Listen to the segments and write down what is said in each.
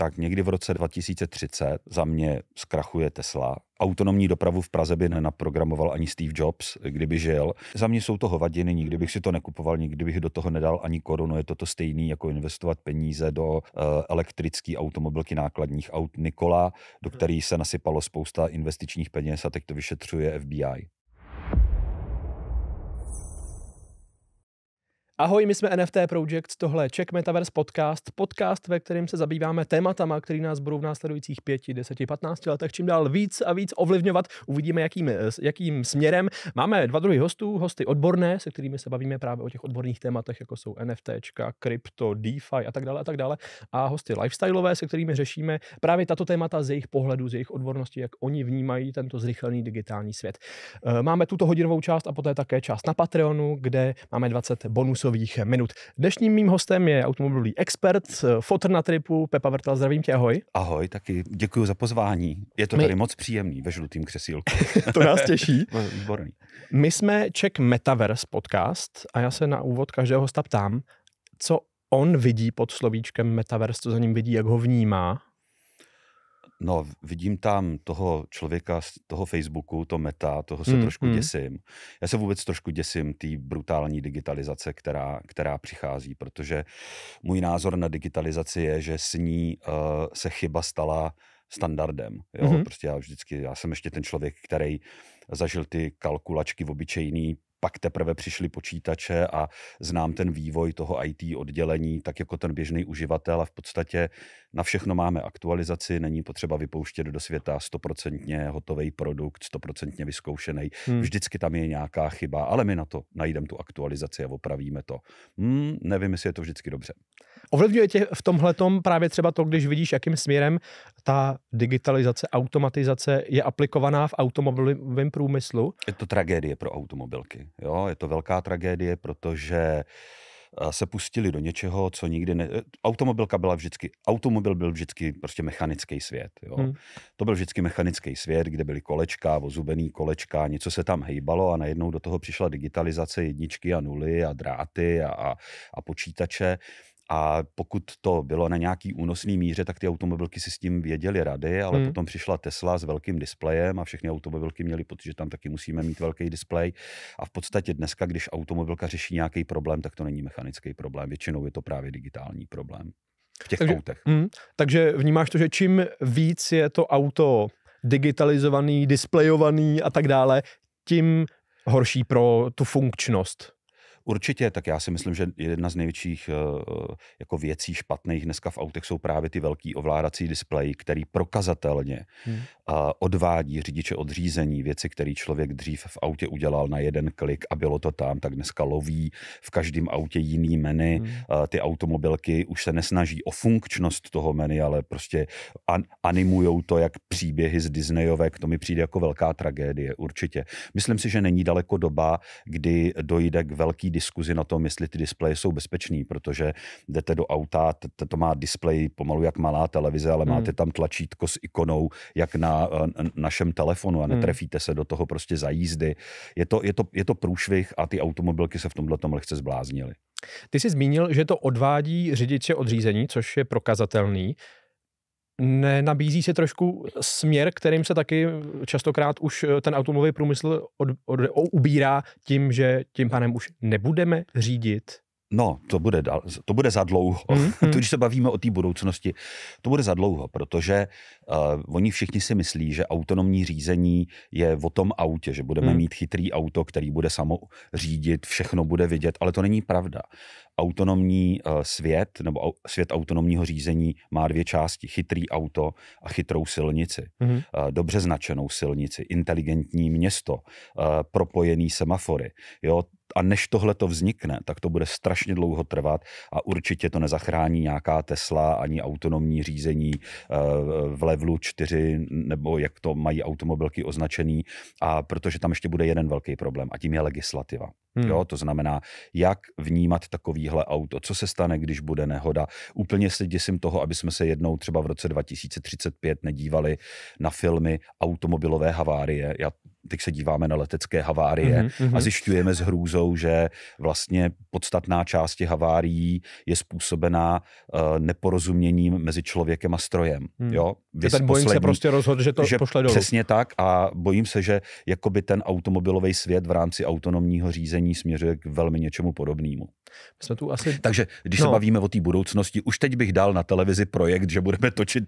tak někdy v roce 2030 za mě zkrachuje Tesla. Autonomní dopravu v Praze by nenaprogramoval ani Steve Jobs, kdyby žil. Za mě jsou to hovadiny, nikdy bych si to nekupoval, nikdy bych do toho nedal ani korunu. Je to to stejný, jako investovat peníze do uh, eh, elektrické automobilky nákladních aut Nikola, do hmm. kterých se nasypalo spousta investičních peněz a teď to vyšetřuje FBI. Ahoj, my jsme NFT Project, tohle je Czech Metaverse podcast, podcast, ve kterém se zabýváme tématama, které nás budou v následujících 5, 10, 15 letech čím dál víc a víc ovlivňovat. Uvidíme, jakým, jakým směrem. Máme dva druhy hostů, hosty odborné, se kterými se bavíme právě o těch odborných tématech, jako jsou NFT, krypto, DeFi a tak dále a tak dále. A hosty lifestyleové, se kterými řešíme právě tato témata z jejich pohledu, z jejich odbornosti, jak oni vnímají tento zrychlený digitální svět. Eh, máme tuto hodinovou část a poté také část na Patreonu, kde máme 20 bonusů kousových minut. Dnešním mým hostem je automobilový expert, eh, fotr na tripu, Pepa Vrtal, zdravím tě, ahoj. Ahoj, taky děkuji za pozvání. Je to My... tady moc příjemný ve žlutým křesílku. to nás těší. No, výborný. My jsme Czech Metaverse podcast a já se na úvod každého hosta ptám, co on vidí pod slovíčkem Metaverse, co za ním vidí, jak ho vnímá No, vidím tam toho člověka z toho Facebooku, to meta, toho se mm, trošku mm. děsím. Já se vůbec trošku děsím té brutální digitalizace, která, která přichází, protože můj názor na digitalizaci je, že s ní uh, se chyba stala standardem. Jo? Mm-hmm. Prostě já vždycky, já jsem ještě ten člověk, který zažil ty kalkulačky v obyčejný pak teprve přišly počítače a znám ten vývoj toho IT oddělení, tak jako ten běžný uživatel a v podstatě na všechno máme aktualizaci, není potřeba vypouštět do světa stoprocentně hotový produkt, stoprocentně vyzkoušený. Hmm. Vždycky tam je nějaká chyba, ale my na to najdeme tu aktualizaci a opravíme to. Hmm, nevím, jestli je to vždycky dobře. Ovlivňuje tě v tomhle právě třeba to, když vidíš, jakým směrem ta digitalizace, automatizace je aplikovaná v automobilovém průmyslu? Je to tragédie pro automobilky. Jo? Je to velká tragédie, protože eh, se pustili do něčeho, co nikdy ne... Automobilka byla vždycky, automobil byl vždycky prostě mechanický svět. Jo. Hmm. To byl vždycky mechanický svět, kde byly kolečka, ozubený kolečka, něco se tam hejbalo a najednou do toho přišla digitalizace jedničky a nuly a dráty a, a, a počítače. Uh, a pokud to bylo na nějaký únosný míře, tak ty automobilky si s tím věděly rady, ale hmm. potom přišla Tesla s velkým displejem a všechny automobilky měly pocit, že tam taky musíme mít velký displej. A v podstatě dneska, když automobilka řeší nějaký problém, tak to není mechanický problém. Většinou je to právě digitální problém v těch takže, autech. Hmm, takže vnímáš to, že čím víc je to auto digitalizovaný, displejovaný a tak dále, tím horší pro tu funkčnost Určitě, tak já si myslím, že jedna z největších eh, eh, jako věcí špatných dneska v autech jsou právě ty velký ovládací displeji, který prokazatelně hmm. Eh, odvádí řidiče od řízení, věci, které člověk dřív v autě udělal na jeden klik a bylo to tam, tak dneska loví v každém autě jiný menu. Hmm. Ty automobilky už se nesnaží o funkčnost toho menu, ale prostě animují animujou to jak příběhy z Disneyovek, to mi přijde jako velká tragédie, určitě. Myslím si, že není daleko doba, kdy dojde k velký diskuzi na tom, jestli ty displeje jsou bezpečný, protože jdete do auta, to má displej pomalu jak malá televize, ale máte hmm. tam tlačítko s ikonou, jak na, eh, našem telefonu a hmm. netrefíte se do toho prostě za jízdy. Je to, je to, je to průšvih a ty automobilky se v tomhle tom lehce zbláznily. Ty jsi zmínil, že to odvádí řidiče od řízení, což je prokazatelný nenabízí si trošku směr, kterým se taky častokrát už eh, ten automobilový průmysl od, od, od, ubírá tím, že tím panem už nebudeme řídit No, to bude, dal, to bude za dlouho. Mm-hmm. Když se bavíme o té budoucnosti, to bude za dlouho, protože uh, oni všichni si myslí, že autonomní řízení je o tom autě, že budeme mm. mít chytrý auto, který bude samo řídit, všechno bude vidět, ale to není pravda autonomní eh, svět nebo svět autonomního řízení má dvě části. Chytrý auto a chytrou silnici. Mm-hmm. Dobře značenou silnici, inteligentní město, eh, propojený semafory. Jo, a než tohle to vznikne, tak to bude strašně dlouho trvat a určitě to nezachrání nějaká Tesla ani autonomní řízení v levelu 4, nebo jak to mají automobilky označený, a protože tam ještě bude jeden velký problém a tím je legislativa. Hmm. Jo, to znamená, jak vnímat takový takovýhle auto, co se stane, když bude nehoda. Úplně se děsím toho, aby jsme se jednou třeba v roce 2035 nedívali na filmy automobilové havárie. Já teď se díváme na letecké havárie mm-hmm. a zjišťujeme s hrůzou, že vlastně podstatná část těch havárií je způsobená uh, neporozuměním mezi člověkem a strojem. Mm. Jo? Vys ten Boeing se prostě rozhodl, že to že pošle dolů. Přesně tak a bojím se, že jakoby ten automobilový svět v rámci autonomního řízení směřuje k velmi něčemu podobnému. Jsme tu asi... Takže když no. se bavíme o té budoucnosti, už teď bych dal na televizi projekt, že budeme točit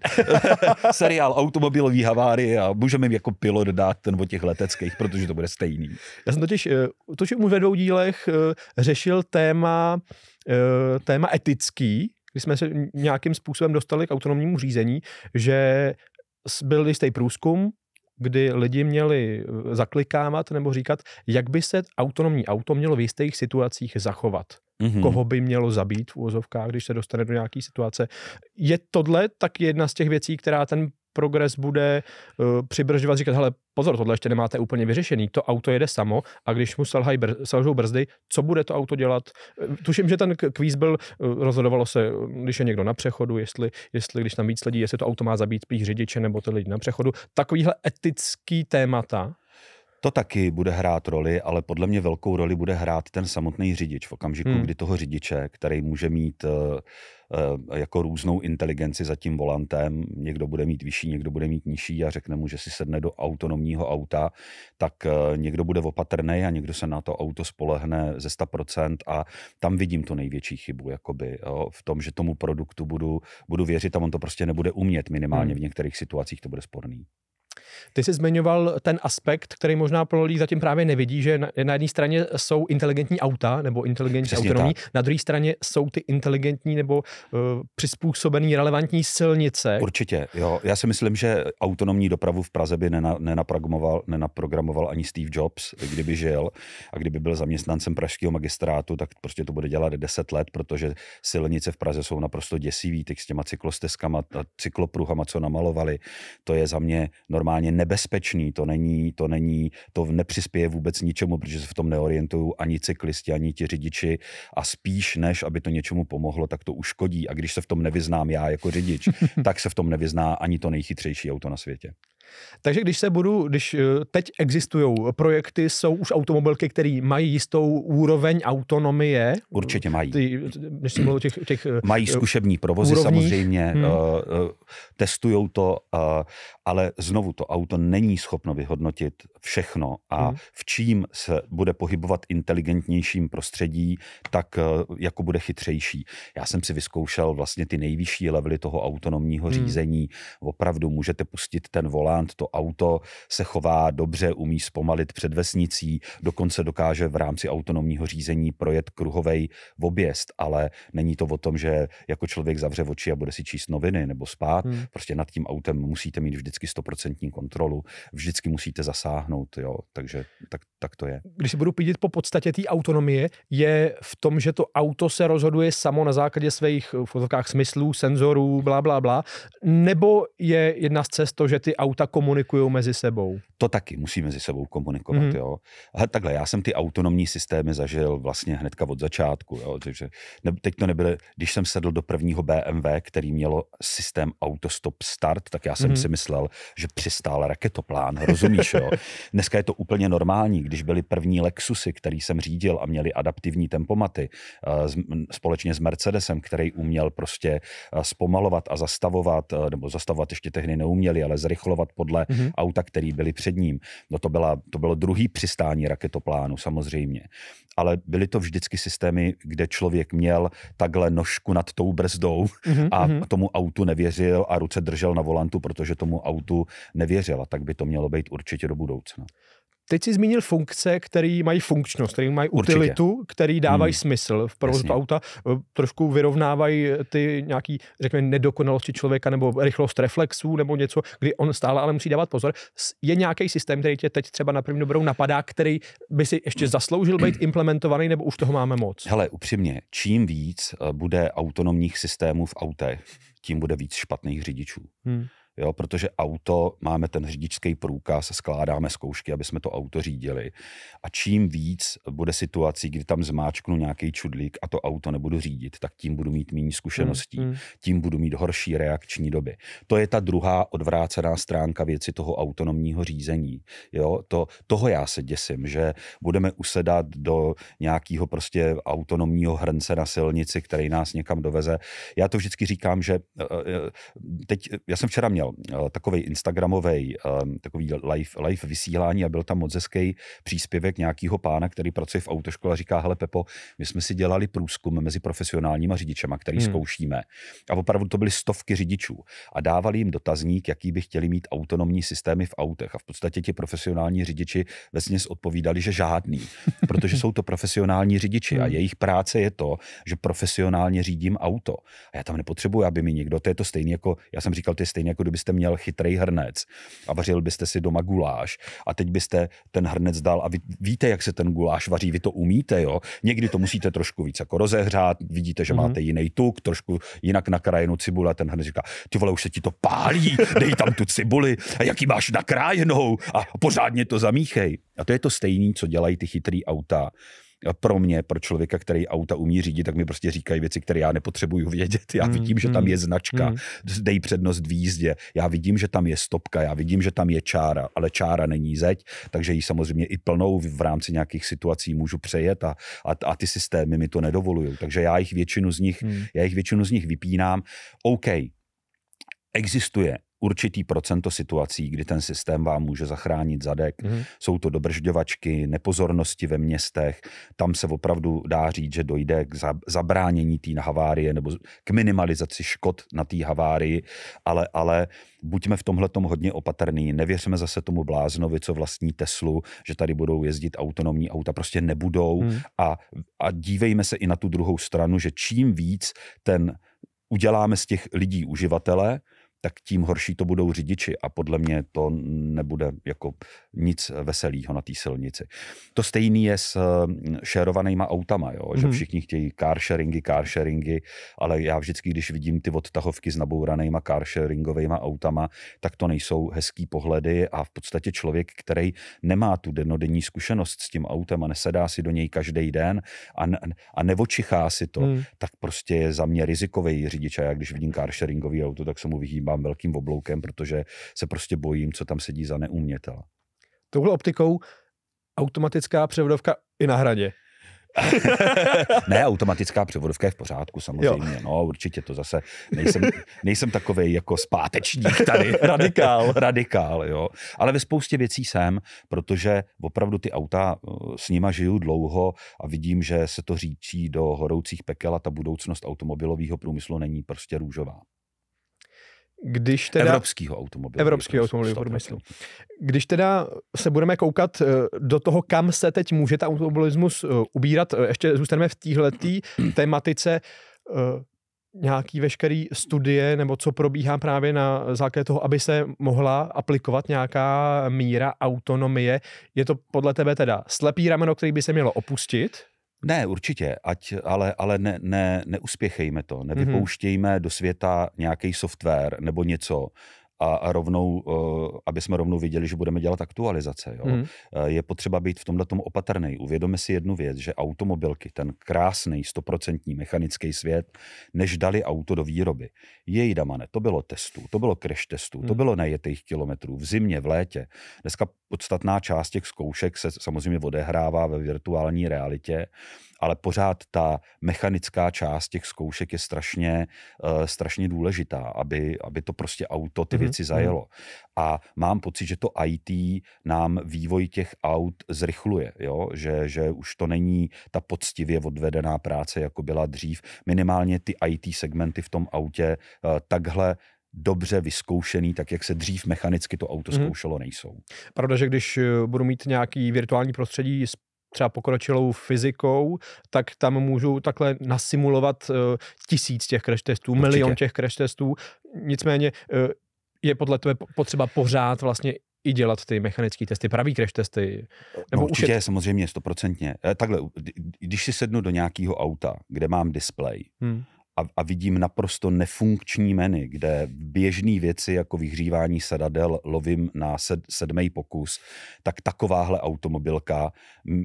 seriál automobilový havárie a můžeme jim jako pilot dát ten o těch leteckých, protože to bude stejný. Já jsem totiž, eh, že už ve dvou dílech eh, řešil téma eh, téma etický, kdy jsme se nějakým způsobem dostali k autonomnímu řízení, že byl jistý průzkum, kdy lidi měli e, zaklikávat nebo říkat, jak by se autonomní auto mělo v jistých situacích zachovat. Mm-hmm. Koho by mělo zabít v úvozovkách, když se dostane do nějaké situace. Je tohle tak jedna z těch věcí, která ten progres bude uh, eh, přibržovat, říkat, hele, pozor, tohle ještě nemáte úplně vyřešený, to auto jede samo a když mu selhají br- selžou brzdy, co bude to auto dělat? Eh, tuším, že ten kvíz byl, uh, rozhodovalo se, když je někdo na přechodu, jestli, jestli když tam víc lidí, jestli to auto má zabít spíš řidiče nebo ty lidi na přechodu. Takovýhle etický témata to taky bude hrát roli, ale podle mě velkou roli bude hrát ten samotný řidič v okamžiku, hmm. kdy toho řidiče, který může mít uh, jako různou inteligenci za tím volantem, někdo bude mít vyšší, někdo bude mít nižší a řekne mu, že si sedne do autonomního auta, tak uh, někdo bude opatrný a někdo se na to auto spolehne ze 100% a tam vidím tu největší chybu jakoby, jo, v tom, že tomu produktu budu, budu věřit a on to prostě nebude umět minimálně hmm. v některých situacích to bude sporný. Ty jsi zmiňoval ten aspekt, který možná pro lidi zatím právě nevidí, že na, na jedné straně jsou inteligentní auta nebo inteligentní Přesně autonomní, tak. na druhé straně jsou ty inteligentní nebo uh, přizpůsobený relevantní silnice. Určitě, jo. Já si myslím, že autonomní dopravu v Praze by nena, nenaprogramoval, nenaprogramoval ani Steve Jobs, kdyby žil a kdyby byl zaměstnancem pražského magistrátu, tak prostě to bude dělat 10 let, protože silnice v Praze jsou naprosto děsivý, teď s těma cyklostezkama, cyklopruhama, co namalovali, to je za mě normální normálně nebezpečný, to není, to není, to nepřispěje vůbec ničemu, protože se v tom neorientují ani cyklisti, ani ti řidiči a spíš než, aby to něčemu pomohlo, tak to uškodí a když se v tom nevyznám já jako řidič, tak se v tom nevyzná ani to nejchytřejší auto na světě. Takže když se budu, když eh, teď existují projekty, jsou už automobilky, které mají jistou úroveň autonomie. Určitě mají. Ty, když jsem těch, těch eh, mají zkušební provozy úrovních. samozřejmě, hmm. Eh, testují to, ale znovu to auto není schopno vyhodnotit všechno a hmm. v čím se bude pohybovat inteligentnějším prostředí, tak jako bude chytřejší. Já jsem si vyzkoušel vlastně ty nejvyšší levely toho autonomního hmm. řízení. Opravdu můžete pustit ten volán Grant, to auto se chová dobře, umí zpomalit před vesnicí, dokonce dokáže v rámci autonomního řízení projet kruhovej oběst, ale není to o tom, že jako člověk zavře oči a bude si číst noviny nebo spát. Hmm. Prostě nad tím autem musíte mít vždycky stoprocentní kontrolu, vždycky musíte zasáhnout, jo, takže tak, tak to je. Když si budu pídit po podstatě té autonomie, je v tom, že to auto se rozhoduje samo na základě svých v smyslů, senzorů, blá, blá, blá, nebo je jedna z cest to, že ty auta komunikují mezi sebou. To taky musí mezi sebou komunikovat, mm. jo. A takhle, já jsem ty autonomní systémy zažil vlastně hnedka od začátku, jo. Takže ne, teď to nebylo, když jsem sedl do prvního BMW, který mělo systém autostop start, tak já jsem mm. si myslel, že přistál raketoplán, rozumíš, jo. Dneska je to úplně normální, když byly první Lexusy, který jsem řídil a měli adaptivní tempomaty eh, společně s Mercedesem, který uměl prostě eh, zpomalovat a zastavovat, eh, nebo zastavovat ještě tehdy neuměli, ale zrychlovat podle mm-hmm. auta, který byly před ním. No to, byla, to bylo druhý přistání raketoplánu samozřejmě. Ale byly to vždycky systémy, kde člověk měl takhle nožku nad tou brzdou mm-hmm. a mhm. tomu autu nevěřil a ruce držel na volantu, protože tomu autu nevěřil. A tak by to mělo být určitě do budoucna. Teď si zmínil funkce, které mají funkčnost, které mají Určitě. utilitu, které dávají hmm. smysl v provozu auta, eh, trošku vyrovnávají eh, ty nějaký, řekněme, nedokonalosti člověka nebo rychlost reflexů nebo něco, kdy on stále ale musí dávat pozor. Je nějaký systém, který tě teď třeba na první dobrou napadá, který by si ještě hmm. zasloužil být implementovaný, nebo už toho máme moc? Hele, upřímně, čím víc eh, bude autonomních systémů v autech, tím bude víc špatných řidičů. Hmm. Jo, protože auto, máme ten řidičský průkaz, skládáme zkoušky, aby jsme to auto řídili. A čím víc bude situací, kdy tam zmáčknu nějaký čudlík a to auto nebudu řídit, tak tím budu mít méně zkušeností, hmm, hmm. tím budu mít horší reakční doby. To je ta druhá odvrácená stránka věci toho autonomního řízení. Jo, to, toho já se děsím, že budeme usedat do nějakého prostě autonomního hrnce na silnici, který nás někam doveze. Já to vždycky říkám, že eh, eh, teď, já jsem včera měl Eh, takový Instagramový eh, takový live, live vysílání a byl tam moc hezký příspěvek nějakého pána, který pracuje v autoškole a říká, hele Pepo, my jsme si dělali průzkum mezi profesionálníma řidičema, který hmm. zkoušíme. A opravdu to byly stovky řidičů a dávali jim dotazník, jaký by chtěli mít autonomní systémy v autech. A v podstatě ti profesionální řidiči vesměs odpovídali, že žádný, protože jsou to profesionální řidiči a hmm. jejich práce je to, že profesionálně řídím auto. A já tam nepotřebuji, aby mi někdo, to je to stejné jako, já jsem říkal, to je stejné jako kdybyste měl chytrý hrnec a vařil byste si doma guláš a teď byste ten hrnec dal a vy víte, jak se ten guláš vaří, vy to umíte, jo. Někdy to musíte trošku víc jako rozehřát, vidíte, že mm-hmm. máte jiný tuk, trošku jinak nakrájenou cibuli a ten hrnec říká, ty vole, už se ti to pálí, dej tam tu cibuli a jaký máš nakrájenou a pořádně to zamíchej. A to je to stejné, co dělají ty chytrý auta pro mě, pro člověka, který auta umí řídit, tak mi prostě říkají věci, které já nepotřebuju vědět. Já hmm, vidím, že tam hmm, je značka, hmm. dej přednost v jízdě, já vidím, že tam je stopka, já vidím, že tam je čára, ale čára není zeď, takže ji samozřejmě i plnou v rámci nějakých situací můžu přejet a, a, a ty systémy mi to nedovolují. Takže já jich většinu z nich, já jich většinu z nich vypínám. OK, existuje určitý procento situací, kdy ten systém vám může zachránit zadek. Mm. Jsou to dobržďovačky, nepozornosti ve městech. Tam se opravdu dá říct, že dojde k zabránění té havárie nebo k minimalizaci škod na té havárii, ale, ale buďme v tomhle tom hodně opatrný. Nevěřme zase tomu bláznovi, co vlastní Teslu, že tady budou jezdit autonomní auta. Prostě nebudou. Mm. A, a dívejme se i na tu druhou stranu, že čím víc ten uděláme z těch lidí uživatele, tak tím horší to budou řidiči a podle mě to nebude jako nic veselého na té silnici. To stejný je s eh, šerovanýma autama, jo? že mhm. všichni chtějí carsharingy, carsharingy, ale já vždycky, když vidím ty odtahovky s nabouranýma carsharingovými autama, tak to nejsou hezký pohledy a v podstatě člověk, který nemá tu denodenní zkušenost s tím autem a nesedá si do něj každý den a, a nevočichá si to, hmm. tak prostě je za mě rizikový řidič a já když vidím carsharingový auto, tak se mu vyhýbá hýbám velkým obloukem, protože se prostě bojím, co tam sedí za neumětel. Touhle optikou automatická převodovka i na hradě. ne, automatická převodovka je v pořádku, samozřejmě. Jo. No, určitě to zase nejsem, nejsem takový jako zpátečník tady. radikál. Radikál, jo. Ale ve spoustě věcí jsem, protože opravdu ty auta eh, s nima žiju dlouho a vidím, že se to říčí do horoucích pekel a ta budoucnost automobilového průmyslu není prostě růžová když teda... evropskýho automobilu. Evropskýho jako automobilu průmyslu. Když teda se budeme koukat eh, do toho, kam se teď může ta automobilismus eh, ubírat, eh, ještě zůstaneme v téhletý tematice, nějaký veškerý studie nebo co probíhá právě na základě toho, aby se mohla aplikovat nějaká míra autonomie. Je to podle tebe teda slepý rameno, který by se mělo opustit? Ne, určitě, ať, ale, ale ne, ne, neuspěchejme to, mhm. nevypouštějme mm-hmm. do světa nějaký software nebo něco, a rovnou, aby jsme rovnou viděli, že budeme dělat aktualizace. Jo. Mm. Je potřeba být v tomhle tomu opatrný. Uvědomme si jednu věc, že automobilky, ten krásný stoprocentní mechanický svět, než dali auto do výroby. Její damane, to bylo testů, to bylo crash testů, mm. to mhm. bylo najetých kilometrů v zimě, v létě. Dneska podstatná část těch zkoušek se samozřejmě odehrává ve virtuální realitě ale pořád ta mechanická část těch zkoušek je strašně, uh, strašně důležitá, aby, aby to prostě auto ty mhm, věci mhm. zajelo. A mám pocit, že to IT nám vývoj těch aut zrychluje, jo? Že, že už to není ta poctivě odvedená práce, jako byla dřív. Minimálně ty IT segmenty v tom autě uh, takhle dobře vyzkoušený, tak jak se dřív mechanicky to auto mhm. zkoušelo, nejsou. Pravda, že když eh, budu mít nějaký virtuální prostředí třeba pokročilou fyzikou, tak tam můžu takhle nasimulovat eh, tisíc těch crash testů, Určitě. milion těch crash testů. Nicméně eh, je podle tebe potřeba pořád vlastně i dělat ty mechanické testy, pravý crash testy? Nebo no, určitě, už je... samozřejmě, stoprocentně. Eh, takhle, když si sednu do nějakého auta, kde mám display hmm a, a vidím naprosto nefunkční meny, kde běžné věci jako vyhřívání sedadel lovím na sed, sedmý pokus, tak takováhle automobilka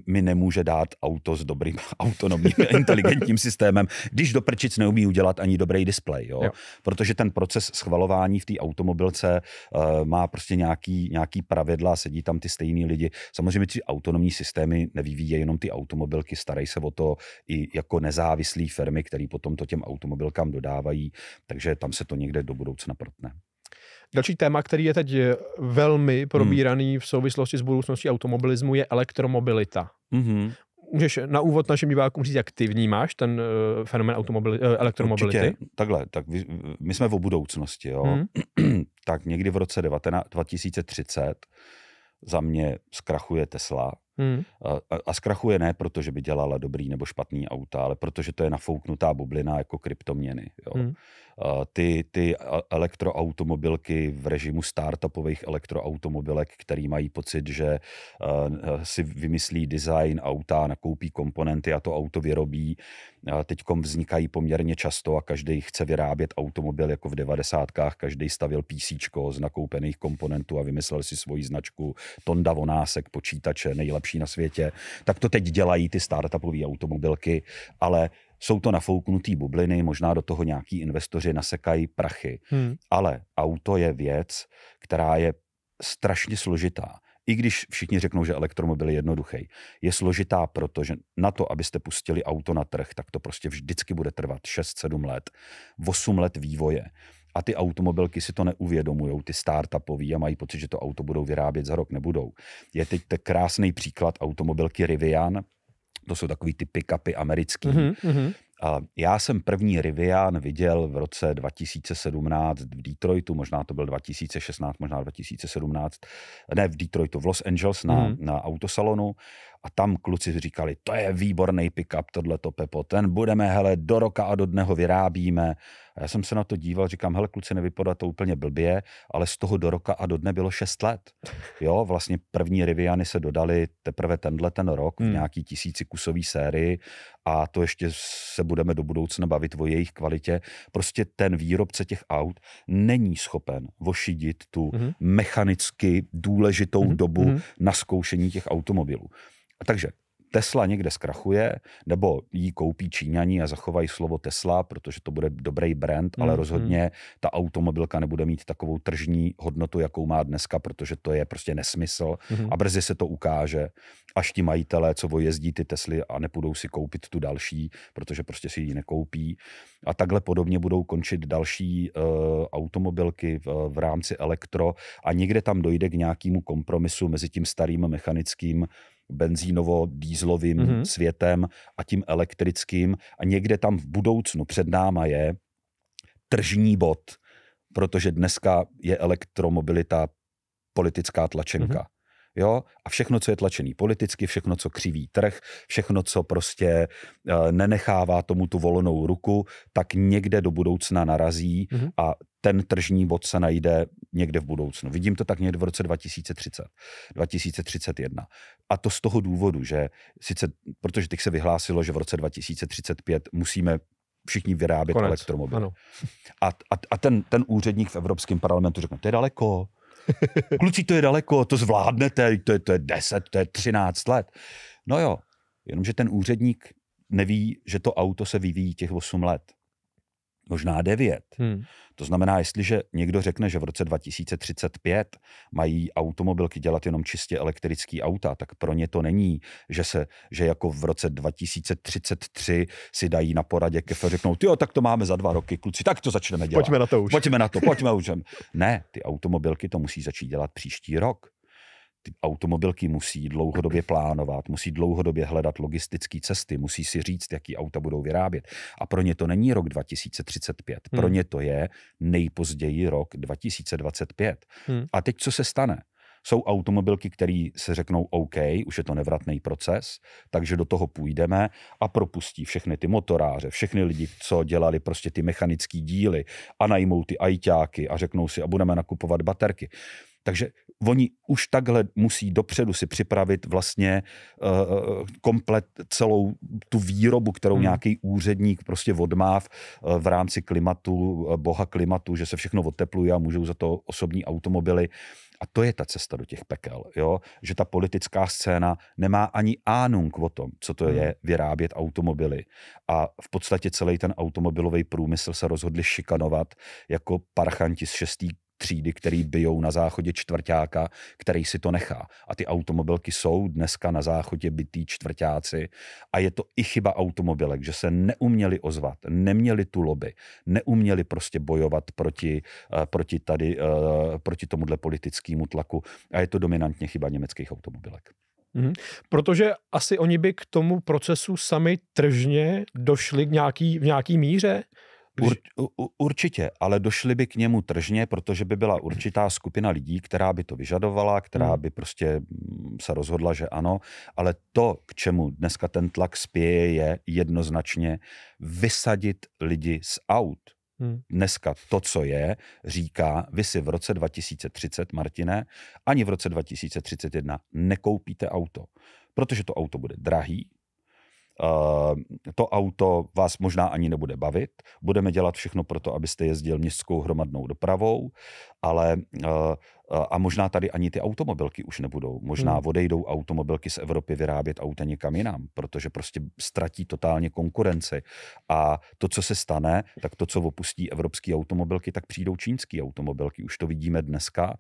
mi nemůže dát auto s dobrým autonomním inteligentním systémem, když do prčic neumí udělat ani dobrý displej. Jo? Jo. Protože ten proces schvalování v té automobilce uh, má prostě nějaký, nějaký pravidla, sedí tam ty stejní lidi. Samozřejmě ty autonomní systémy nevyvíjí jenom ty automobilky, starají se o to i jako nezávislé firmy, které potom to těm automobilkám dodávají, takže tam se to někde do budoucna protne. Další téma, který je teď eh, velmi hmm. probíraný hmm. v souvislosti s budoucností automobilismu, je elektromobilita. Hmm. Můžeš na úvod našim divákům říct, jak ty vnímáš ten uh, fenomen automobili- eh, elektromobility? Určitě, takhle, tak vy, my jsme o budoucnosti, jo. Hmm. tak někdy v roce 19, 2030 za mě zkrachuje Tesla. Hmm. A, a zkrachuje ne proto, že by dělala dobrý nebo špatný auta, ale protože to je nafouknutá bublina jako kryptoměny. Jo. Hmm. Eh, ty, ty e, elektroautomobilky v režimu startupových elektroautomobilek, který mají pocit, že eh, si vymyslí design auta, nakoupí komponenty a to auto vyrobí. Eh, teď vznikají poměrně často a každý chce vyrábět automobil jako v devadesátkách, každý stavil PC z nakoupených komponentů a vymyslel si svoji značku Tonda Vonásek, počítače, nejlepší na světě. Tak to teď dělají ty startupové automobilky, ale jsou to nafouknutý bubliny, možná do toho nějaký investoři nasekají prachy, hmm. ale auto je věc, která je strašně složitá. I když všichni řeknou, že elektromobil je jednoduchý, je složitá, protože na to, abyste pustili auto na trh, tak to prostě vždycky bude trvat 6-7 let, 8 let vývoje a ty automobilky si to neuvědomují, ty startupoví a mají pocit, že to auto budou vyrábět za rok, nebudou. Je teď krásný příklad automobilky Rivian, to jsou takový ty pick-upy americký. Mm-hmm. A já jsem první Rivian viděl v roce 2017 v Detroitu, možná to byl 2016, možná 2017, ne v Detroitu, v Los Angeles na, mm. na autosalonu a tam kluci říkali, to je výborný pick-up, tohleto Pepo, ten budeme, hele, do roka a do dne ho vyrábíme. A já jsem se na to díval, říkám, hele, kluci, nevypadá to úplně blbě, ale z toho do roka a do dne bylo 6 let. Jo, vlastně první Riviany se dodali teprve tenhle ten rok v hmm. nějaký tisíci kusový sérii a to ještě se budeme do budoucna bavit o jejich kvalitě. Prostě ten výrobce těch aut není schopen vošidit tu hmm mechanicky důležitou hmm dobu hmm na zkoušení těch automobilů. Takže Tesla někde zkrachuje, nebo jí koupí Číňaní a zachovají slovo Tesla, protože to bude dobrý brand, ale mm, rozhodně mm. ta automobilka nebude mít takovou tržní hodnotu, jakou má dneska, protože to je prostě nesmysl mm. a brzy se to ukáže, až ti majitelé, co vojezdí ty Tesly a nepůjdou si koupit tu další, protože prostě si ji nekoupí. A takhle podobně budou končit další uh, automobilky v, v rámci elektro a někde tam dojde k nějakému kompromisu mezi tím starým mechanickým benzínovo-dýzlovým mm-hmm. světem a tím elektrickým. A někde tam v budoucnu před náma je tržní bod, protože dneska je elektromobilita politická tlačenka. Mm-hmm. Jo? A všechno, co je tlačený politicky, všechno, co křiví trh, všechno, co prostě e, nenechává tomu tu volnou ruku, tak někde do budoucna narazí mm-hmm. a ten tržní bod se najde někde v budoucnu. Vidím to tak někde v roce 2030, 2031. A to z toho důvodu, že sice, protože teď se vyhlásilo, že v roce 2035 musíme všichni vyrábět Konec. elektromobil. Ano. A, a, a ten, ten úředník v Evropském parlamentu řekne, to je daleko, Kluci, to je daleko, to zvládnete, to je, to je 10, to je 13 let. No jo, jenomže ten úředník neví, že to auto se vyvíjí těch 8 let možná devět. Hmm. To znamená, jestliže někdo řekne, že v roce 2035 mají automobilky dělat jenom čistě elektrický auta, tak pro ně to není, že se, že jako v roce 2033 si dají na poradě kefe řeknou, jo, tak to máme za dva roky, kluci, tak to začneme dělat. Pojďme na to už. Pojďme na to, pojďme už. Ne, ty automobilky to musí začít dělat příští rok ty automobilky musí dlouhodobě plánovat, musí dlouhodobě hledat logistické cesty, musí si říct, jaký auta budou vyrábět. A pro ně to není rok 2035, hmm. pro ně to je nejpozději rok 2025. Hmm. A teď co se stane? Jsou automobilky, které se řeknou OK, už je to nevratný proces, takže do toho půjdeme a propustí všechny ty motoráře, všechny lidi, co dělali prostě ty mechanické díly a najmou ty ajťáky a řeknou si a budeme nakupovat baterky. Takže oni už takhle musí dopředu si připravit vlastně uh, komplet celou tu výrobu, kterou hmm. nějaký úředník prostě odmáv uh, v rámci klimatu, boha klimatu, že se všechno otepluje a můžou za to osobní automobily. A to je ta cesta do těch pekel, jo? že ta politická scéna nemá ani ánunk o tom, co to hmm. je vyrábět automobily. A v podstatě celý ten automobilový průmysl se rozhodli šikanovat jako parchanti z šestý třídy, který bijou na záchodě čtvrtáka, který si to nechá. A ty automobilky jsou dneska na záchodě bytý čtvrtáci a je to i chyba automobilek, že se neuměli ozvat, neměli tu lobby, neuměli prostě bojovat proti, eh, proti tady, eh, proti tomuhle politickému tlaku a je to dominantně chyba německých automobilek. Mm-hmm. Protože asi oni by k tomu procesu sami tržně došli k nějaký, v nějaký míře. Ur, určitě, ale došli by k němu tržně, protože by byla určitá skupina lidí, která by to vyžadovala, která hmm. by prostě mm, se rozhodla, že ano, ale to, k čemu dneska ten tlak spěje, je jednoznačně vysadit lidi z aut. Hmm. Dneska to, co je, říká, vy si v roce 2030, Martine, ani v roce 2031 nekoupíte auto, protože to auto bude drahý, Ehm, to auto vás možná ani nebude bavit. Budeme dělat všechno pro to, abyste jezdil městskou hromadnou dopravou, ale eh, eh, a možná tady ani ty automobilky už nebudou. Možná hmm. odejdou automobilky z Evropy vyrábět auta někam jinam, protože prostě ztratí totálně konkurenci. A to, co se stane, tak to, co opustí evropské automobilky, tak přijdou čínské automobilky. Už to vidíme dneska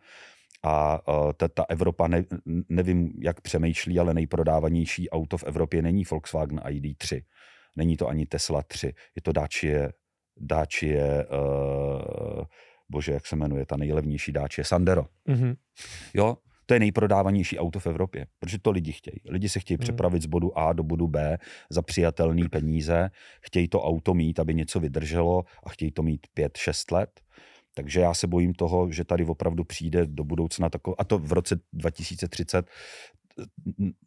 a e, ta, ta Evropa, ne, nevím, jak přemýšlí, ale nejprodávanější auto v Evropě není Volkswagen ID3. Není to ani Tesla 3. Je to Dacia, Dacia uh, bože, jak se jmenuje, ta nejlevnější Dacia Sandero. Mm-hmm. Jo, to je nejprodávanější auto v Evropě, protože to lidi chtějí. Lidi se chtějí mm. přepravit z bodu A do bodu B za přijatelné peníze, chtějí to auto mít, aby něco vydrželo a chtějí to mít 5-6 let. Takže já se bojím toho, že tady opravdu přijde do budoucna takové, a to v roce 2030,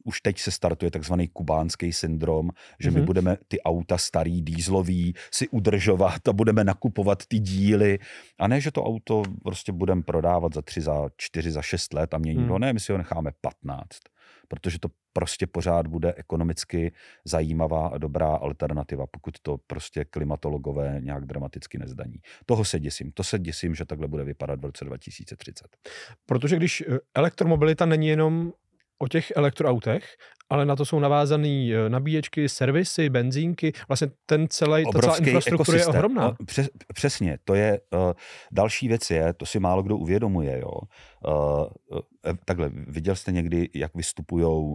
už teď se startuje takzvaný kubánský syndrom, že my mm-hmm. budeme ty auta starý, dýzlový, si udržovat a budeme nakupovat ty díly. A ne, že to auto prostě budeme prodávat za tři, za čtyři, za šest let a mění. mm. ho. Ne, my si ho necháme patnáct, protože to prostě pořád bude ekonomicky zajímavá a dobrá alternativa, pokud to prostě klimatologové nějak dramaticky nezdaní. Toho se děsím. To se děsím, že takhle bude vypadat v roce 2030. Protože když eh, elektromobilita není jenom o těch elektroautech, ale na to jsou navázané eh, nabíječky, servisy, benzínky, vlastně ten celý, ta celá infrastruktura ekosystém. je ohromná. přes, přesně, to je, uh, další věc je, to si málo kdo uvědomuje, jo. Uh, takhle, viděl jste někdy, jak vystupují uh,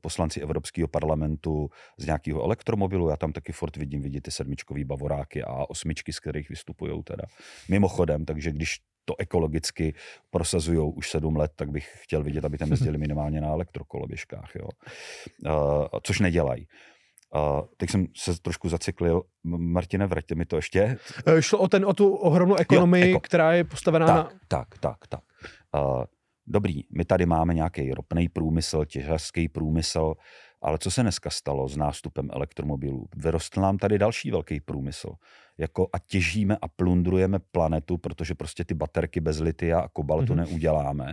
poslanci Evropského parlamentu z nějakého elektromobilu, já tam taky furt vidím, vidíte sedmičkový bavoráky a osmičky, z kterých vystupují teda. Mimochodem, takže když to ekologicky prosazují už sedm let, tak bych chtěl vidět, aby tam jezdili minimálně na elektrokoloběžkách, jo. Uh, což nedělají. Uh, teď jsem se trošku zaciklil. Martine, vraťte mi to ještě. E, šlo o, ten, o tu ohromnou ekonomii, jo, která je postavená tak, na... Tak, tak, tak. Uh, dobrý, my tady máme nějaký ropný průmysl, těžařský průmysl, ale co se dneska stalo s nástupem elektromobilů? Vyrostl nám tady další velký průmysl. Jako a těžíme a plundrujeme planetu, protože prostě ty baterky bez litia a kobaltu mm-hmm. neuděláme.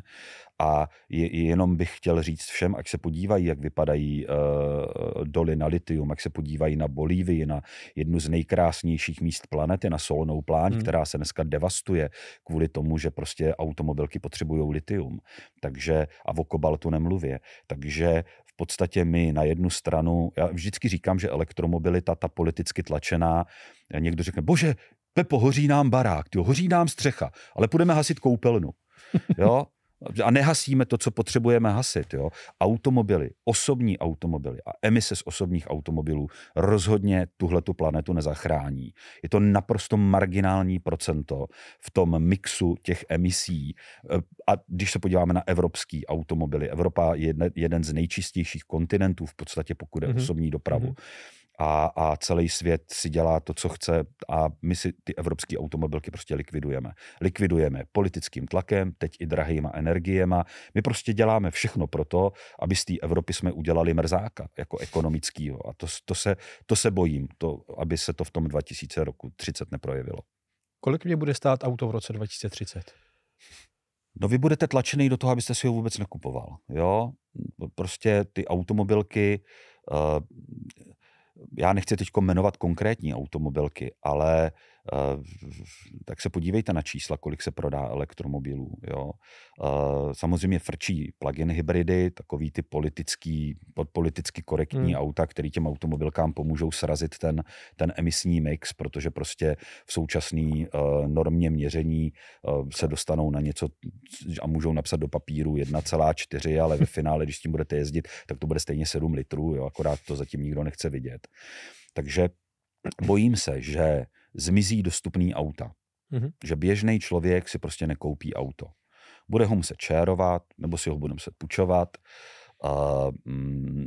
A je, jenom bych chtěl říct všem, ať se podívají, jak vypadají uh, doly na litium, jak se podívají na Bolívii, na jednu z nejkrásnějších míst planety, na solnou pláň, mm. která se dneska devastuje kvůli tomu, že prostě automobilky potřebují litium. Takže a o kobaltu nemluvě. Takže podstatě my na jednu stranu, já vždycky říkám, že elektromobilita, ta politicky tlačená, někdo řekne, bože, Pepo, hoří nám barák, tyjo, hoří nám střecha, ale půjdeme hasit koupelnu. Jo? a nehasíme to, co potřebujeme hasit. Jo? Automobily, osobní automobily a emise z osobních automobilů rozhodně tuhle tu planetu nezachrání. Je to naprosto marginální procento v tom mixu těch emisí. A když se podíváme na evropský automobily, Evropa je jeden z nejčistějších kontinentů v podstatě, pokud je mm-hmm. osobní dopravu. Mm-hmm a, a celý svět si dělá to, co chce a my si ty evropské automobilky prostě likvidujeme. Likvidujeme politickým tlakem, teď i drahýma energiema. My prostě děláme všechno pro to, aby z té Evropy jsme udělali mrzáka jako ekonomickýho a to, to, se, to se bojím, to, aby se to v tom 2000 roku 30 neprojevilo. Kolik mě bude stát auto v roce 2030? No vy budete tlačený do toho, abyste si ho vůbec nekupoval. Jo? Prostě ty automobilky, eh, já nechci teď jmenovat konkrétní automobilky, ale Eh, tak se podívejte na čísla, kolik se prodá elektromobilů. Jo. Eh, samozřejmě frčí plug-in hybridy, takový ty politický, politicky korektní hmm. auta, který těm automobilkám pomůžou srazit ten, ten emisní mix, protože prostě v současné eh, normě měření se dostanou na něco a můžou napsat do papíru 1,4, ale ve finále, když s tím budete jezdit, tak to bude stejně 7 litrů, jo, akorát to zatím nikdo nechce vidět. Takže bojím se, že zmizí dostupný auta. Mm-hmm. Že běžný člověk si prostě nekoupí auto. Bude ho muset čérovat, nebo si ho bude muset půjčovat, uh,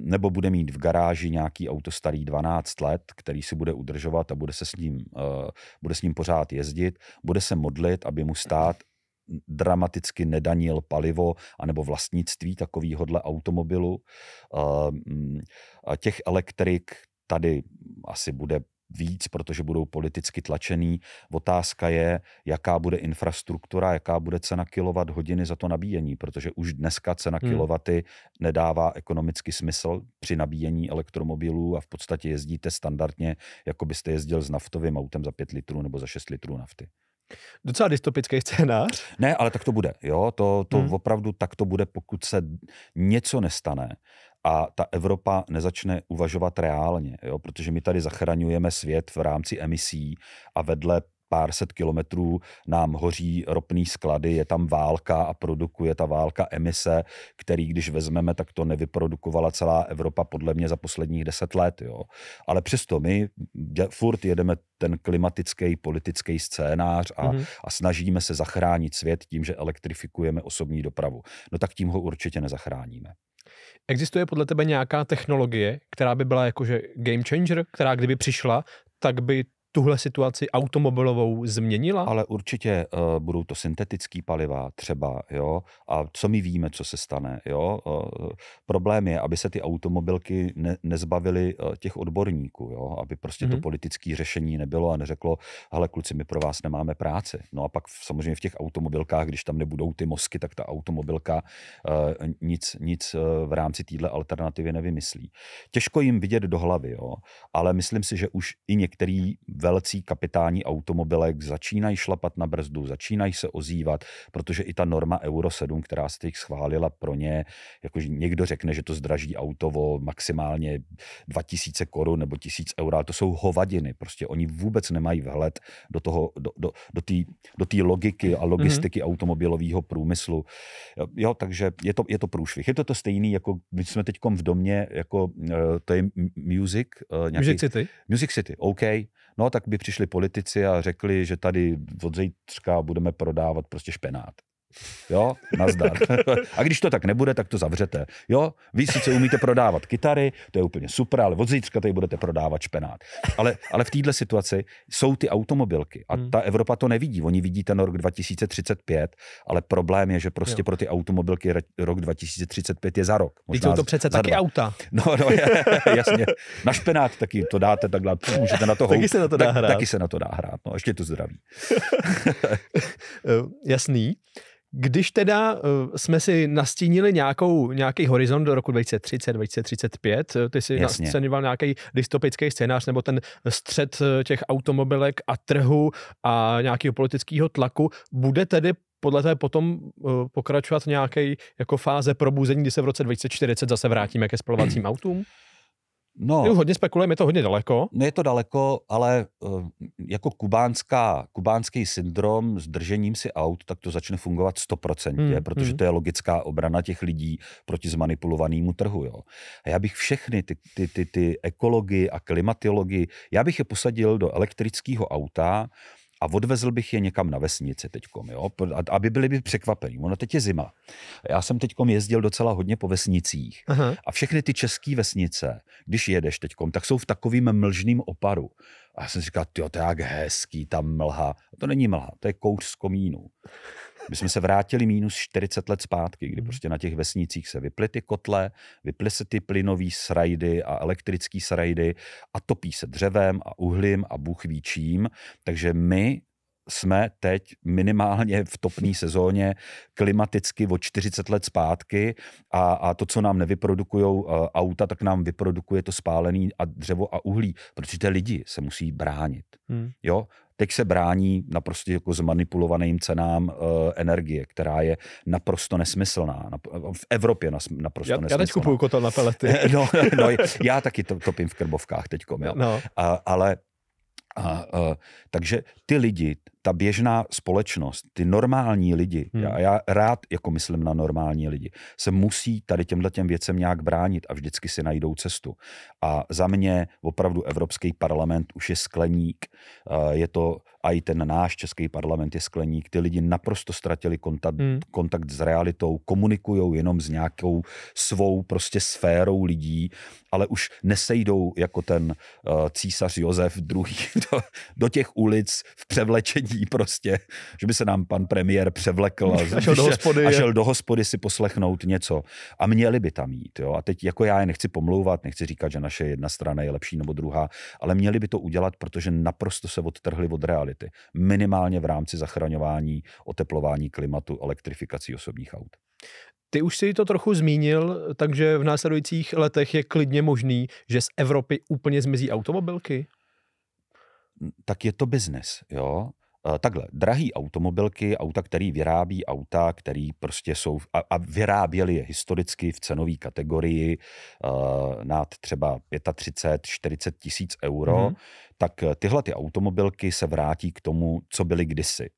nebo bude mít v garáži nějaký auto starý 12 let, který si bude udržovat a bude se s ním, uh, bude s ním pořád jezdit, bude se modlit, aby mu stát dramaticky nedanil palivo anebo vlastnictví takovýhodle automobilu. Uh, těch elektrik tady asi bude víc, protože budou politicky tlačený. Otázka je, jaká bude infrastruktura, jaká bude cena kilovat hodiny za to nabíjení, protože už dneska cena hmm. kilovaty nedává ekonomický smysl při nabíjení elektromobilů a v podstatě jezdíte standardně, jako byste jezdil s naftovým autem za 5 litrů nebo za 6 litrů nafty. Docela dystopický scénář. Ne, ale tak to bude. Jo? To, to hmm. opravdu tak to bude, pokud se něco nestane a ta Evropa nezačne uvažovat reálně, jo? protože my tady zachraňujeme svět v rámci emisí a vedle pár set kilometrů nám hoří ropný sklady, je tam válka a produkuje ta válka emise, který když vezmeme, tak to nevyprodukovala celá Evropa podle mě za posledních deset let. Jo. Ale přesto my furt jedeme ten klimatický, politický scénář a, mm-hmm. a snažíme se zachránit svět tím, že elektrifikujeme osobní dopravu. No tak tím ho určitě nezachráníme. Existuje podle tebe nějaká technologie, která by byla jakože game changer, která kdyby přišla, tak by tuhle situaci automobilovou změnila? Ale určitě uh, budou to syntetický paliva třeba, jo, a co my víme, co se stane, jo. Uh, problém je, aby se ty automobilky ne, nezbavily uh, těch odborníků, jo, aby prostě mm-hmm. to mhm. politické řešení nebylo a neřeklo, hele kluci, my pro vás nemáme práci. No a pak samozřejmě v těch automobilkách, když tam nebudou ty mozky, tak ta automobilka uh, nic, nic uh, v rámci téhle alternativy nevymyslí. Těžko jim vidět do hlavy, jo, ale myslím si, že už i některý velcí kapitáni automobilek začínají šlapat na brzdu, začínají se ozývat, protože i ta norma Euro 7, která se teď schválila pro ně, jakože někdo řekne, že to zdraží auto o maximálně 2000 korun nebo 1000 eur, to jsou hovadiny, prostě oni vůbec nemají vhled do toho, do, do, do té do tý logiky a mhm. logistiky mm-hmm. automobilového průmyslu. Jo, takže je to, je to průšvih. Je to to stejný, jako my jsme teď v domě, jako eh, to je Music. Eh, nějaký, Music City. Music City, OK. No tak by přišli politici a řekli, že tady od zítřka budeme prodávat prostě špenát. Jo, nazdar. A když to tak nebude, tak to zavřete. Jo, vy sice umíte prodávat kytary, to je úplně super, ale od zítřka tady budete prodávat špenát. Ale, ale v této situaci jsou ty automobilky a hmm. ta Evropa to nevidí. Oni vidí ten rok 2035, ale problém je, že prostě jo. pro ty automobilky rok 2035 je za rok. Možná jsou to přece taky dva. auta. No, no, jasně. Na špenát taky to dáte takhle, můžete na to Taky se na to dá tak, hrát. Taky se na to dá hrát, no, ještě to zdraví. Eh, jasný. Když teda eh, jsme si nastínili nějakou, nějaký horizont do roku 2030, 2035, eh, ty si nascenoval nějaký dystopický scénář nebo ten střed eh, těch automobilek a trhu a nějakého politického tlaku, bude tedy podle toho potom pokračovat nějaký jako fáze probuzení, kdy se v roce 2040 zase vrátíme ke spalovacím autům? No, my hodně spekulujeme, je to hodně daleko. Ne, je to daleko, ale eh, jako kubánská, kubánský syndrom s držením si aut, tak to začne fungovat 100 hmm, protože hmm. to je logická obrana těch lidí proti zmanipulovanému trhu. Jo. A já bych všechny ty, ty, ty, ty ekology a klimatology, já bych je posadil do elektrického auta, a odvezl bych je někam na vesnici teď, aby byli by překvapení. Ono teď je zima. Já jsem teď jezdil docela hodně po vesnicích Aha. a všechny ty české vesnice, když jedeš teď, tak jsou v takovým mlžným oparu. A já jsem si říkal, jo, to je jak hezký, ta mlha. A to není mlha, to je kouř z komínu. My jsme se vrátili minus 40 let zpátky, kdy hmm. prostě na těch vesnicích se vyply ty kotle, vyply se ty plynové srajdy a elektrické srajdy a topí se dřevem a uhlím a bůh ví čím. Takže my jsme teď minimálně v topné sezóně klimaticky o 40 let zpátky a, a to, co nám nevyprodukují eh, auta, tak nám vyprodukuje to spálený a dřevo a uhlí, protože ty lidi se musí bránit. Hmm. Jo? Teď se brání naprosto jako zmanipulovaným cenám uh, energie, která je naprosto nesmyslná. V Evropě naprosto já, nesmyslná. Já teď kupuju kotel na pelety. no, no, já taky to, topím v krbovkách teď. No. ale a, a, eh, takže ty lidi ta běžná společnost, ty normální lidi, hmm. já, já rád jako myslím na normální lidi, se musí tady těmhle těm věcem nějak bránit a vždycky si najdou cestu. A za mě opravdu Evropský parlament už je skleník, eh, je to a i ten náš český parlament je skleník. Ty lidi naprosto ztratili kontakt, hmm. kontakt s realitou, komunikují jenom s nějakou svou prostě sférou lidí, ale už nesejdou jako ten uh, císař Josef II. Do, do těch ulic v převlečení lidí prostě, že by se nám pan premiér převlekl a, a, šel, do hospody, a šel do hospody si poslechnout něco. A měli by tam jít. Jo? A teď jako já je nechci pomlouvat, nechci říkat, že naše jedna strana je lepší nebo druhá, ale měli by to udělat, protože naprosto se odtrhli od reality. Minimálně v rámci zachraňování, oteplování klimatu, elektrifikací osobních aut. Ty už si to trochu zmínil, takže v následujících letech je klidně možný, že z Evropy úplně zmizí automobilky? Tak je to biznes, jo. Eh, takhle, drahý automobilky, auta, který vyrábí auta, který prostě jsou a, a vyráběli je historicky v cenové kategorii uh, nad třeba 35-40 tisíc euro, mm-hmm. tak tyhle ty automobilky se vrátí k tomu, co byly kdysi.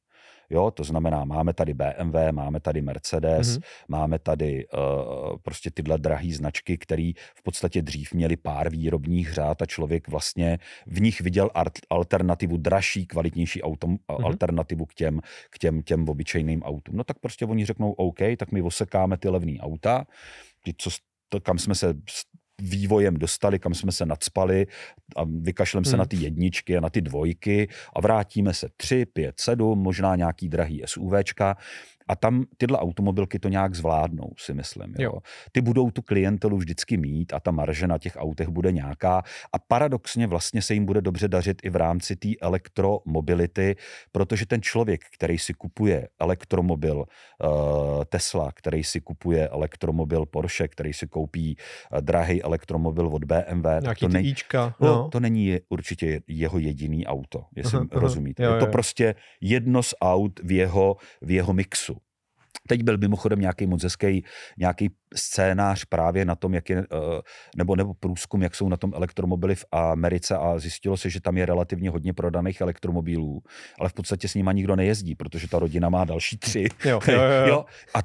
Jo, to znamená, máme tady BMW, máme tady Mercedes, mm-hmm. máme tady uh, prostě tyhle drahé značky, které v podstatě dřív měly pár výrobních řád a člověk vlastně v nich viděl alternativu dražší, kvalitnější autom, mm-hmm. alternativu k těm, k těm, těm obyčejným autům. No tak prostě oni řeknou, OK, tak my osekáme ty levné auta, ty, co, to, kam jsme se vývojem dostali, kam jsme se nadspali a vykašlem hmm. se na hmm. ty jedničky a na ty dvojky a vrátíme se 3, 5, 7, možná nějaký drahý SUVčka a tam tyhle automobilky to nějak zvládnou, si myslím. Jo. Jo. Ty budou tu klientelu vždycky mít a ta marže na těch autech bude nějaká. A paradoxně vlastně se jim bude dobře dařit i v rámci té elektromobility, protože ten člověk, který si kupuje elektromobil uh, Tesla, který si kupuje elektromobil Porsche, který si koupí uh, drahý elektromobil od BMW, tak to, ne... no. No, to není určitě jeho jediný auto, jestli aha, rozumíte. jo, je to jo. prostě jedno z aut v jeho, v jeho mixu. Teď byl mimochodem nějaký moc hezký nějaký scénář právě na tom, jak je, eh, nebo, nebo průzkum, jak jsou na tom elektromobily v Americe a zjistilo se, že tam je relativně hodně prodaných elektromobilů, ale v podstatě s nima nikdo nejezdí, protože ta rodina má další tři. Jo, jo, jo. jo. A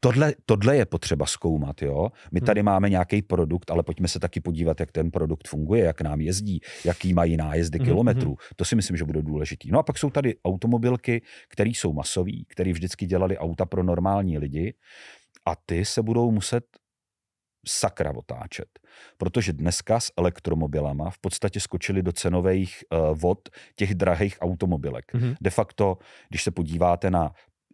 tohle, tohle je potřeba zkoumat. Jo? My hmm. tady hmm. máme nějaký produkt, ale pojďme se taky podívat, jak ten produkt funguje, jak nám jezdí, jaký mají nájezdy hmm. kilometrů. Mhm. To si myslím, že bude důležitý. No a pak jsou tady automobilky, které jsou masové, které vždycky dělali auta pro normální lidi a ty se budou muset sakra otáčet. Protože dneska s elektromobilama v podstatě skočili do cenových uh, eh, vod těch drahých automobilek. Mm-hmm. De facto, když se podíváte na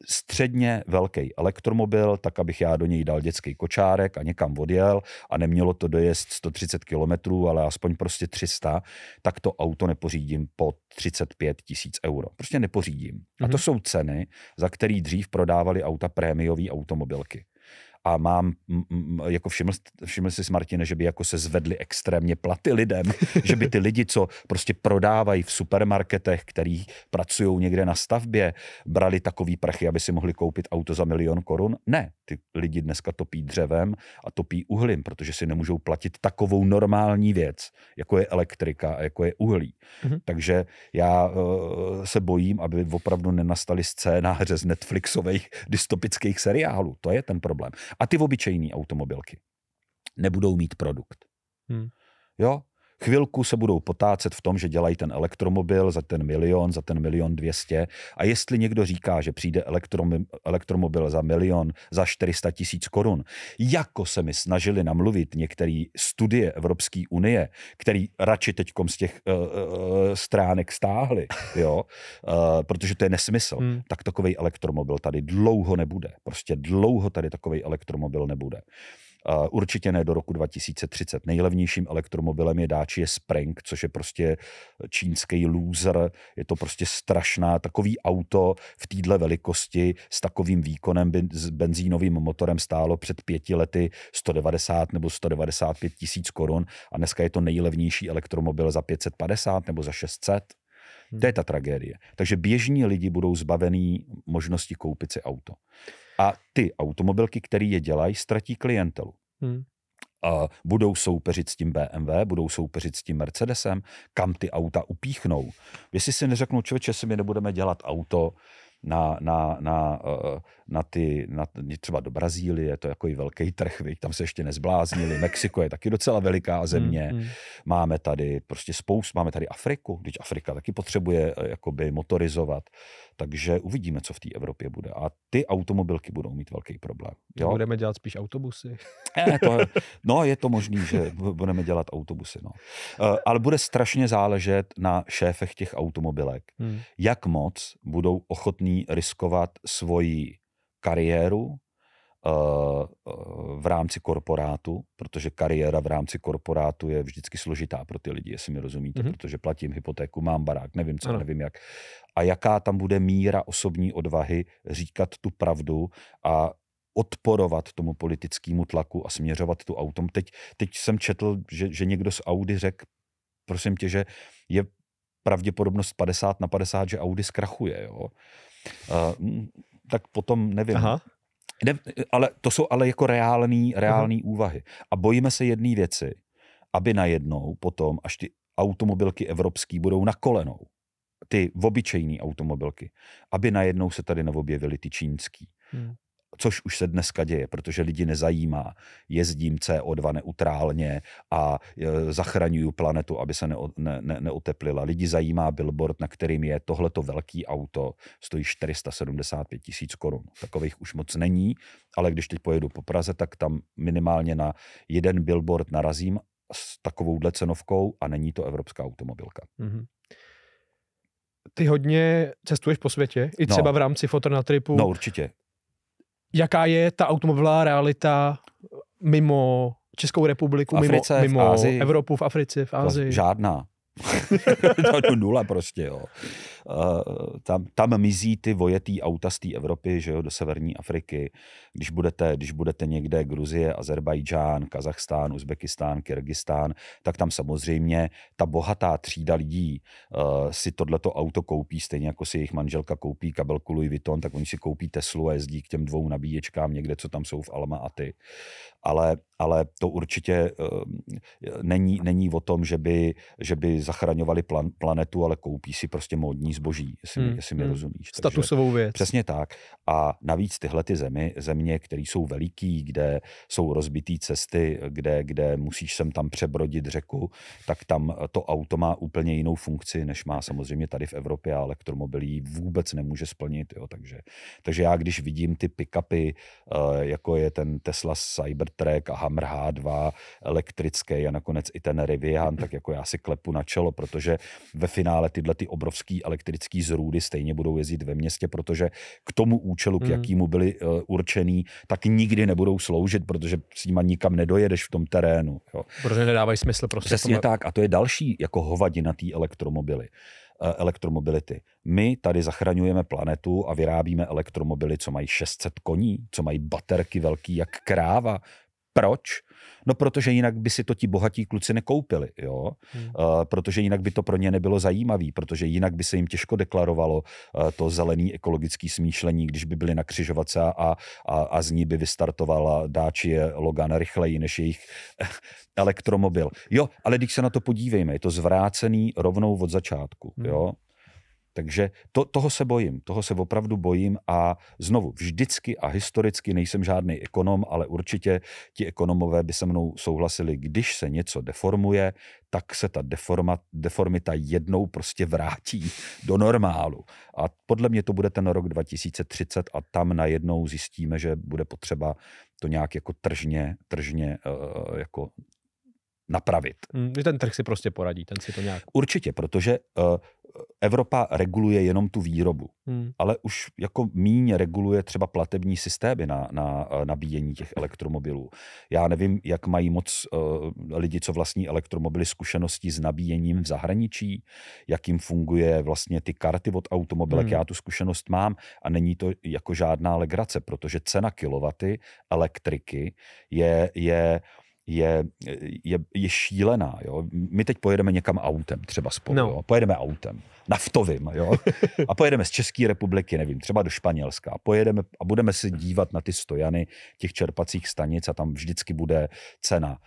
středně velký elektromobil, tak abych já do něj dal dětský kočárek a někam odjel a nemělo to dojezd 130 kilometrů, ale aspoň prostě 300, tak to auto nepořídím po 35 tisíc euro. Prostě nepořídím. Mm-hmm. A to mhm. jsou ceny, za který dřív prodávali auta prémiové automobilky a mám, m, jako všiml, všiml si s Martine, že by jako se zvedly extrémně platy lidem, že by ty lidi, co prostě prodávají v supermarketech, který pracují někde na stavbě, brali takový prachy, aby si mohli koupit auto za milion korun? Ne, ty lidi dneska topí dřevem a topí uhlím, protože si nemůžou platit takovou normální věc, jako je elektrika a jako je uhlí. Mm-hmm. Takže já uh, se bojím, aby opravdu nenastaly scénáře z Netflixových dystopických seriálů. To je ten problém. A ty obyčejné automobilky nebudou mít produkt. Hmm. Jo? Chvilku se budou potácet v tom, že dělají ten elektromobil za ten milion, za ten milion dvěstě. A jestli někdo říká, že přijde elektromobil za milion, za 400 tisíc korun, jako se mi snažili namluvit některé studie Evropské unie, který radši teď z těch uh, uh, stránek stáhli, jo, uh, protože to je nesmysl, hmm. tak takový elektromobil tady dlouho nebude. Prostě dlouho tady takový elektromobil nebude. Uh, Určitě ne do roku 2030. Nejlevnějším elektromobilem je Dacia Spring, což je prostě čínský loser. Je to prostě strašná. Takový auto v téhle velikosti s takovým výkonem by s benzínovým motorem stálo před pěti lety 190 nebo 195 tisíc korun a dneska je to nejlevnější elektromobil za 550 nebo za 600. To je ta hmm. tragédie. Takže běžní lidi budou zbavení možnosti koupit si auto. A ty automobilky, které je dělají, ztratí klientelu. Hmm. A budou soupeřit s tím BMW, budou soupeřit s tím Mercedesem, kam ty auta upíchnou. Jestli si neřeknou, člověče, si my nebudeme dělat auto, na, na, na, eh, na ty, na, třeba do Brazílie, to je jako i velký trh, viď? tam se ještě nezbláznili, Mexiko je taky docela veliká země, mm, mm. máme tady prostě spoust, máme tady Afriku, když Afrika taky potřebuje eh, jakoby motorizovat, takže uvidíme, co v té Evropě bude. A ty automobilky budou mít velký problém. Jo? Budeme dělat spíš autobusy. Ne, to, no, je to možný, že budeme dělat autobusy. No. Eh, ale bude strašně záležet na šéfech těch automobilek, hmm. jak moc budou ochotní riskovat svoji kariéru eh, eh, v rámci korporátu, protože kariéra v rámci korporátu je vždycky složitá pro ty lidi, jestli mi rozumíte, mm-hmm. protože platím hypotéku, mám barák, nevím co, ano. nevím jak. A jaká tam bude míra osobní odvahy říkat tu pravdu a odporovat tomu politickému tlaku a směřovat tu autom. Teď, teď jsem četl, že, že někdo z Audi řekl, prosím tě, že je pravděpodobnost 50 na 50, že Audi zkrachuje. Jo? Uh, tak potom nevím. Aha. Ne, ale to jsou ale jako reální, reální úvahy. A bojíme se jedné věci, aby najednou potom, až ty automobilky evropský budou na kolenou, ty obyčejné automobilky, aby najednou se tady neobjevily ty čínský. Hmm což už se dneska děje, protože lidi nezajímá. Jezdím CO2 neutrálně a e, zachraňuju planetu, aby se ne, ne, ne, neoteplila. Lidi zajímá billboard, na kterým je tohleto velký auto, stojí 475 tisíc korun. Takových už moc není, ale když teď pojedu po Praze, tak tam minimálně na jeden billboard narazím s takovouhle cenovkou a není to evropská automobilka. Mm-hmm ty hodně cestuješ po světě, i no. třeba no. v rámci fotonatripu. No určitě jaká je ta automobilová realita mimo Českou republiku, v Africe, mimo, mimo v Evropu, v Africe, v Ázii? Žádná. to nula prostě, jo. Eh, tam, tam mizí ty vojetý auta z té Evropy, že jo, do severní Afriky. Když budete, když budete někde Gruzie, Azerbajdžán, Kazachstán, Uzbekistán, Kyrgyzstán, tak tam samozřejmě ta bohatá třída lidí uh, si tohleto auto koupí, stejně jako si jejich manželka koupí kabelku Louis Vuitton, tak oni si koupí Teslu a jezdí k těm dvou nabíječkám někde, co tam jsou v Alma Aty ale, ale to určitě eh, není, není o tom, že by, že by zachraňovali plan, planetu, ale koupí si prostě módní zboží, jestli, hmm. jestli mi hmm. rozumíš. Statusovou Takže, věc. Přesně tak. A navíc tyhle ty zemi, země, které jsou veliký, kde jsou rozbitý cesty, kde, kde musíš sem tam přebrodit řeku, tak tam to auto má úplně jinou funkci, než má samozřejmě tady v Evropě a elektromobilí vůbec nemůže splnit. Jo. Takže, takže já, když vidím ty pick-upy, eh, jako je ten Tesla Cyber Trek a Hammer H2, elektrický a nakonec i ten Rivian, tak jako já si klepu na čelo, protože ve finále tyhle ty obrovský elektrický zrůdy stejně budou jezdit ve městě, protože k tomu účelu, k hmm. jakýmu byly uh, eh, určený, tak nikdy nebudou sloužit, protože s nima nikam nedojedeš v tom terénu. Jo. Protože nedávají smysl prostě. Přesně tomu... tak a to je další jako hovadina té elektromobily eh, elektromobility. My tady zachraňujeme planetu a vyrábíme elektromobily, co mají 600 koní, co mají baterky velký jak kráva, proč? No, protože jinak by si to ti bohatí kluci nekoupili, jo? Hmm. Uh, protože jinak by to pro ně nebylo zajímavé, protože jinak by se jim těžko deklarovalo uh, to zelený ekologický smýšlení, když by byli na křižovatce a, a, a z ní by vystartovala dáčie Logan rychleji než jejich elektromobil. Jo, ale když se na to podívejme, je to zvrácený rovnou od začátku, hmm. jo? Takže to, toho se bojím, toho se opravdu bojím a znovu, vždycky a historicky nejsem žádný ekonom, ale určitě ti ekonomové by se mnou souhlasili, když se něco deformuje, tak se ta deforma, deformita jednou prostě vrátí do normálu. A podle mě to bude ten rok 2030 a tam najednou zjistíme, že bude potřeba to nějak jako tržně, tržně eh, jako napravit. Hmm, ten trh si prostě poradí, ten si to nějak... Určitě, protože uh, Evropa reguluje jenom tu výrobu, hmm. ale už jako míně reguluje třeba platební systémy na, na eh, nabíjení těch elektromobilů. Já nevím, jak mají moc uh, lidi, co vlastní elektromobily, zkušenosti s nabíjením v zahraničí, jak jim funguje vlastně ty karty od automobilek. Hmm. Já tu zkušenost mám a není to jako žádná legrace, protože cena kilowaty elektriky je, je je, je, je šílená. Jo? My teď pojedeme někam autem, třeba spolu. No. Jo? Pojedeme autem, naftovým. Jo? A pojedeme z České republiky, nevím, třeba do Španělska. pojedeme a budeme se dívat na ty stojany těch čerpacích stanic a tam vždycky bude cena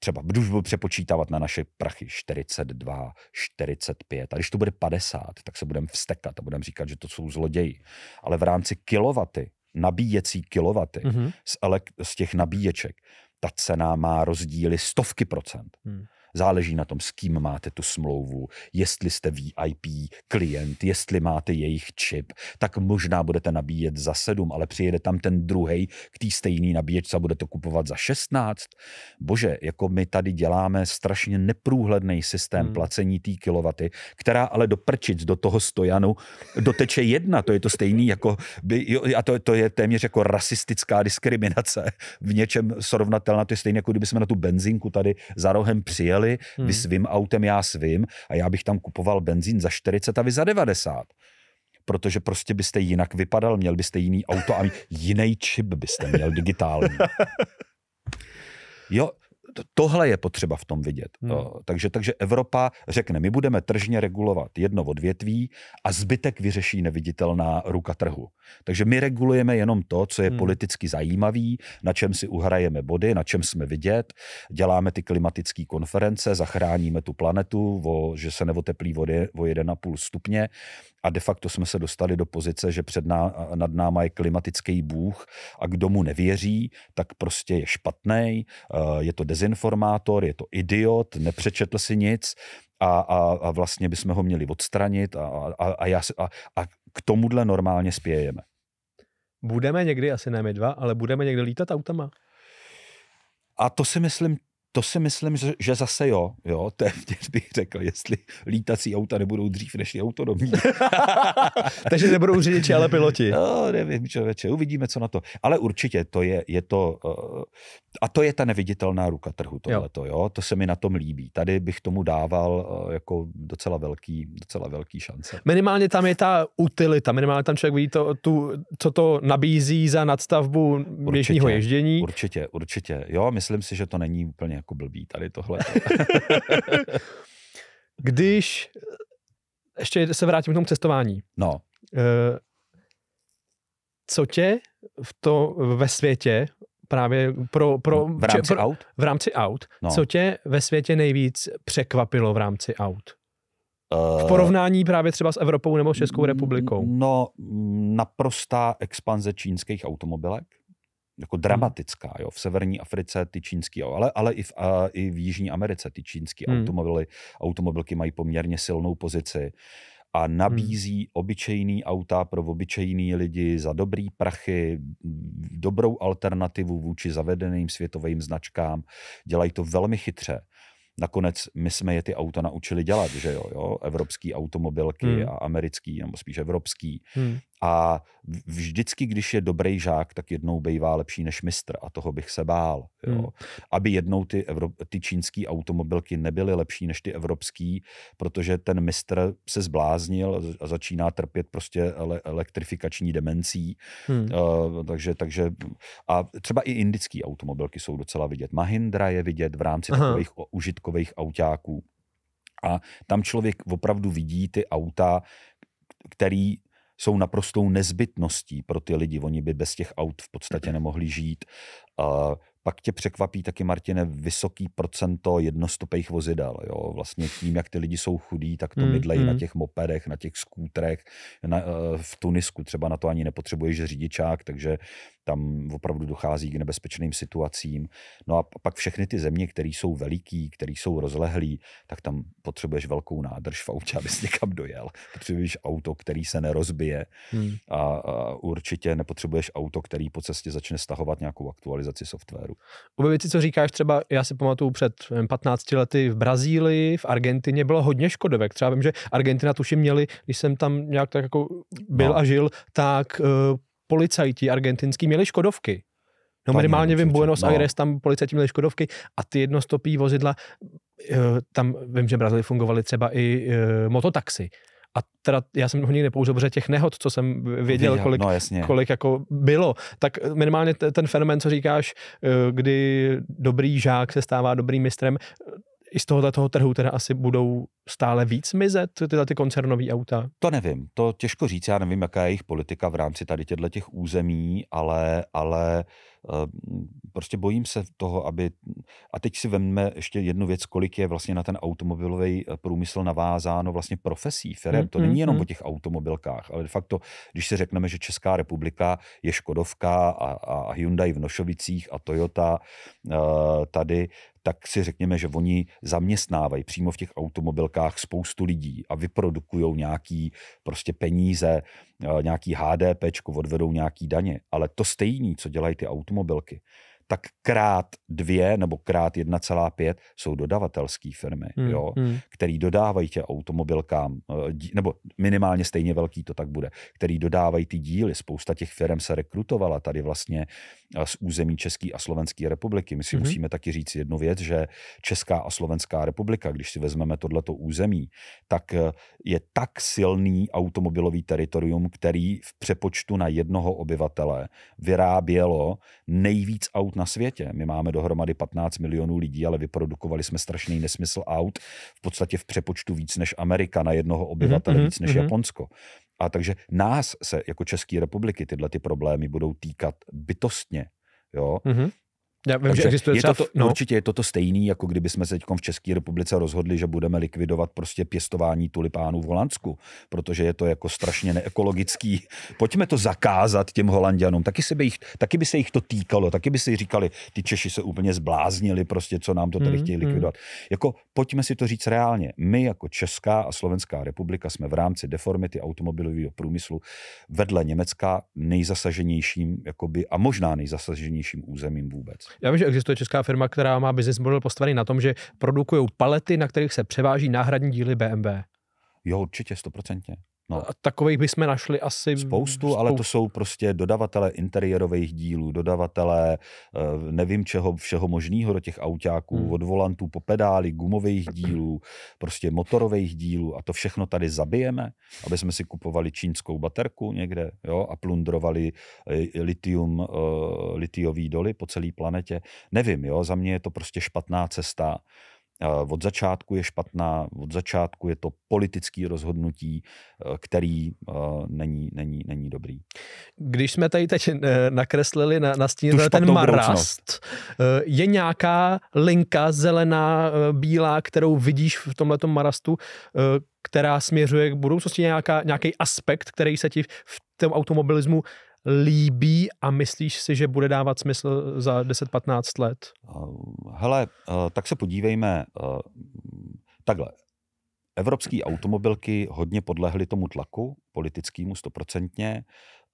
třeba budu přepočítávat na naše prachy 42, 45. A když to bude 50, tak se budeme vstekat a budeme říkat, že to jsou zloději. Ale v rámci kilovaty, nabíjecí kilovaty mm-hmm. z, elek- z těch nabíječek, ta cena má rozdíly stovky procent. Hmm. Záleží na tom, s kým máte tu smlouvu, jestli jste VIP klient, jestli máte jejich čip, tak možná budete nabíjet za sedm, ale přijede tam ten druhý k té stejný nabíječce a bude to kupovat za 16. Bože, jako my tady děláme strašně neprůhledný systém hmm. placení té kilovaty, která ale do prčic, do toho stojanu, doteče jedna. To je to stejný jako, by, jo, a to, to je téměř jako rasistická diskriminace v něčem srovnatelná. To je stejné, jako kdyby jsme na tu benzinku tady za rohem přijeli jeli, hmm. vy svým autem, já svým a já bych tam kupoval benzín za 40 a vy za 90 protože prostě byste jinak vypadal, měl byste jiný auto a jiný čip byste měl digitální. Jo, tohle je potřeba v tom vidět. Hmm. Takže, takže Evropa řekne, my budeme tržně regulovat jedno odvětví a zbytek vyřeší neviditelná ruka trhu. Takže my regulujeme jenom to, co je hmm. politicky zajímavý, na čem si uhrajeme body, na čem jsme vidět, děláme ty klimatické konference, zachráníme tu planetu, o, že se nevoteplí vody o 1,5 stupně a de facto jsme se dostali do pozice, že před ná, nad náma je klimatický bůh a kdo mu nevěří, tak prostě je špatný, eh, je to dezinformace, dezinformátor, je to idiot, nepřečetl si nic a, a, a vlastně bychom ho měli odstranit a, a, a, já, a, a k tomuhle normálně spějeme. Budeme někdy, asi ne my dva, ale budeme někdy lítat autama? A to si myslím to si myslím, že zase jo. jo téměř bych řekl, jestli lítací auta nebudou dřív než je autonomní. Takže nebudou řidiči, ale piloti. No, nevím, člověče, uvidíme, co na to. Ale určitě to je, je to, uh, a to je ta neviditelná ruka trhu tohleto, jo. jo. To se mi na tom líbí. Tady bych tomu dával uh, jako docela velký, docela velký šance. Minimálně tam je ta utilita, minimálně tam člověk vidí to, tu, co to nabízí za nadstavbu určitě, běžního ježdění. Určitě, určitě. Jo, myslím si, že to není úplně jako blbý tady tohle. Když ještě se vrátím k tomu cestování. No. Eh, co tě v to, ve světě právě pro... pro v rámci pro, aut? V rámci aut. No. Co tě ve světě nejvíc překvapilo v rámci aut? V eh, porovnání právě třeba s Evropou nebo Českou republikou? No, naprostá expanze čínských automobilek jako dramatická. Jo. V severní Africe ty čínský, ale, ale i, v, a, i v Jižní Americe ty čínský hmm. automobily, automobilky mají poměrně silnou pozici a nabízí hmm. obyčejný auta pro obyčejný lidi za dobrý prachy, dobrou alternativu vůči zavedeným světovým značkám. Dělají to velmi chytře. Nakonec my jsme je ty auta naučili dělat, že jo, jo? evropský automobilky hmm. a americký, nebo spíš evropský. Hmm. A vždycky, když je dobrý žák, tak jednou bývá lepší než mistr a toho bych se bál. Jo. Hmm. Aby jednou ty, Evro- ty čínský automobilky nebyly lepší než ty evropský, protože ten mistr se zbláznil a začíná trpět prostě ele- elektrifikační demencí. Hmm. Uh, takže, takže a třeba i indický automobilky jsou docela vidět. Mahindra je vidět v rámci Aha. takových užitkových autáků. A tam člověk opravdu vidí ty auta, který jsou naprostou nezbytností pro ty lidi. Oni by bez těch aut v podstatě nemohli žít. A pak tě překvapí taky, Martine, vysoký procento jednostopejch vozidel. Jo? Vlastně tím, jak ty lidi jsou chudí, tak to bydlejí hmm, mydlejí mm. na hmm. těch mopedech, na těch skútrech. Na, eh, v Tunisku třeba na to ani nepotřebuješ řidičák, takže tam opravdu dochází k nebezpečným situacím. No a pak všechny ty země, které jsou veliký, které jsou rozlehlý, tak tam potřebuješ velkou nádrž v autě, abys někam dojel. Potřebuješ auto, který se nerozbije hmm. a, a určitě nepotřebuješ auto, který po cestě začne stahovat nějakou aktualizaci softwaru. Obě věci, co říkáš, třeba já si pamatuju před 15 lety v Brazílii, v Argentině bylo hodně škodovek. Třeba vím, že Argentina tuším měli, když jsem tam nějak tak jako byl no. a žil, tak uh, policajti argentinský měli Škodovky. No minimálně vím, Buenos no. Aires, tam policajti měli Škodovky a ty jednostopí vozidla, eh, tam vím, že v Brazílii fungovaly třeba i eh, mototaxi. A teda já jsem ho nikdy nepoužil, protože těch nehod, co jsem věděl, kolik, no, jasně. kolik jako bylo, tak minimálně ten fenomen, co říkáš, eh, kdy dobrý žák se stává dobrým mistrem, i z tohoto toho trhu teda asi budou stále víc mizet tyhle ty koncernové auta? To nevím, to těžko říct, já nevím, jaká je jejich politika v rámci tady těchto těch území, ale, ale Eh, prostě bojím se toho, aby... A teď si vezmeme ještě jednu věc, kolik je vlastně na ten automobilový eh, průmysl navázáno vlastně profesí, firm. Hmm, to není hmm, jenom o hmm. těch automobilkách, ale de facto, když si řekneme, že Česká republika je Škodovka a, a Hyundai v Nošovicích a Toyota eh, tady, tak si řekněme, že oni zaměstnávají přímo v těch automobilkách spoustu lidí a vyprodukují nějaký prostě peníze, nějaký HDP, odvedou nějaký daně. Ale to stejné, co dělají ty auto automobilky tak krát dvě nebo krát 1,5 jsou dodavatelské firmy, hmm, jo, hmm. který dodávají tě automobilkám, eh, nebo minimálně stejně velký to tak bude, který dodávají ty díly. Spousta těch firm se rekrutovala tady vlastně eh, z území České a Slovenské republiky. My si hmm. musíme taky říct jednu věc, že Česká a Slovenská republika, když si vezmeme tohleto území, tak eh, je tak silný automobilový teritorium, který v přepočtu na jednoho obyvatele vyrábělo nejvíc aut na světě. My máme dohromady 15 milionů lidí, ale vyprodukovali jsme strašný nesmysl aut, v podstatě v přepočtu víc než Amerika na jednoho mhm, obyvatele, mm-hmm, víc než mm-hmm. Japonsko. A takže nás se jako České republiky tyhle ty problémy budou týkat bytostně. Jo? Mm-hmm. Já vím, Takže že existuje je to, to, no. Určitě je to to stejný, jako kdyby jsme se teď v České republice rozhodli, že budeme likvidovat prostě pěstování tulipánů v Holandsku, protože je to jako strašně neekologický. Pojďme to zakázat těm Holandianům. Taky, se by, jich, taky by se jich to týkalo, taky by si říkali, ty Češi se úplně zbláznili, prostě co nám to tady hmm, chtějí hmm. likvidovat. Hmm. Jako pojďme si to říct reálně. My jako Česká a Slovenská republika jsme v rámci deformity automobilového průmyslu vedle Německa nejzasaženějším jakoby, a možná nejzasaženějším územím vůbec. Já vím, že existuje česká firma, která má business model postavený na tom, že produkují palety, na kterých se převáží náhradní díly BMW. Jo, určitě, stoprocentně. No. A takových bychom našli asi spoustu, spoustu, ale to jsou prostě dodavatele interiérových dílů, dodavatele eh, nevím čeho, všeho možného do těch autáků, hmm. od volantů po pedály, gumových dílů, prostě motorových dílů a to všechno tady zabijeme, aby jsme si kupovali čínskou baterku někde jo, a plundrovali eh, litium, eh, litiový doly po celé planetě. Nevím, jo, za mě je to prostě špatná cesta. Eh, od začátku je špatná, od začátku je to politické rozhodnutí, eh, který eh, není, není, není dobrý. Když jsme tady teď nakreslili na, na stíně ten marast, je nějaká linka zelená, bílá, kterou vidíš v tomhle marastu, která směřuje k budoucnosti, nějaká, nějaký aspekt, který se ti v tom automobilismu líbí a myslíš si, že bude dávat smysl za 10-15 let? Eh, hele, eh, tak se podívejme. Eh, takhle. Evropské automobilky hodně podlehly tomu tlaku politickému stoprocentně.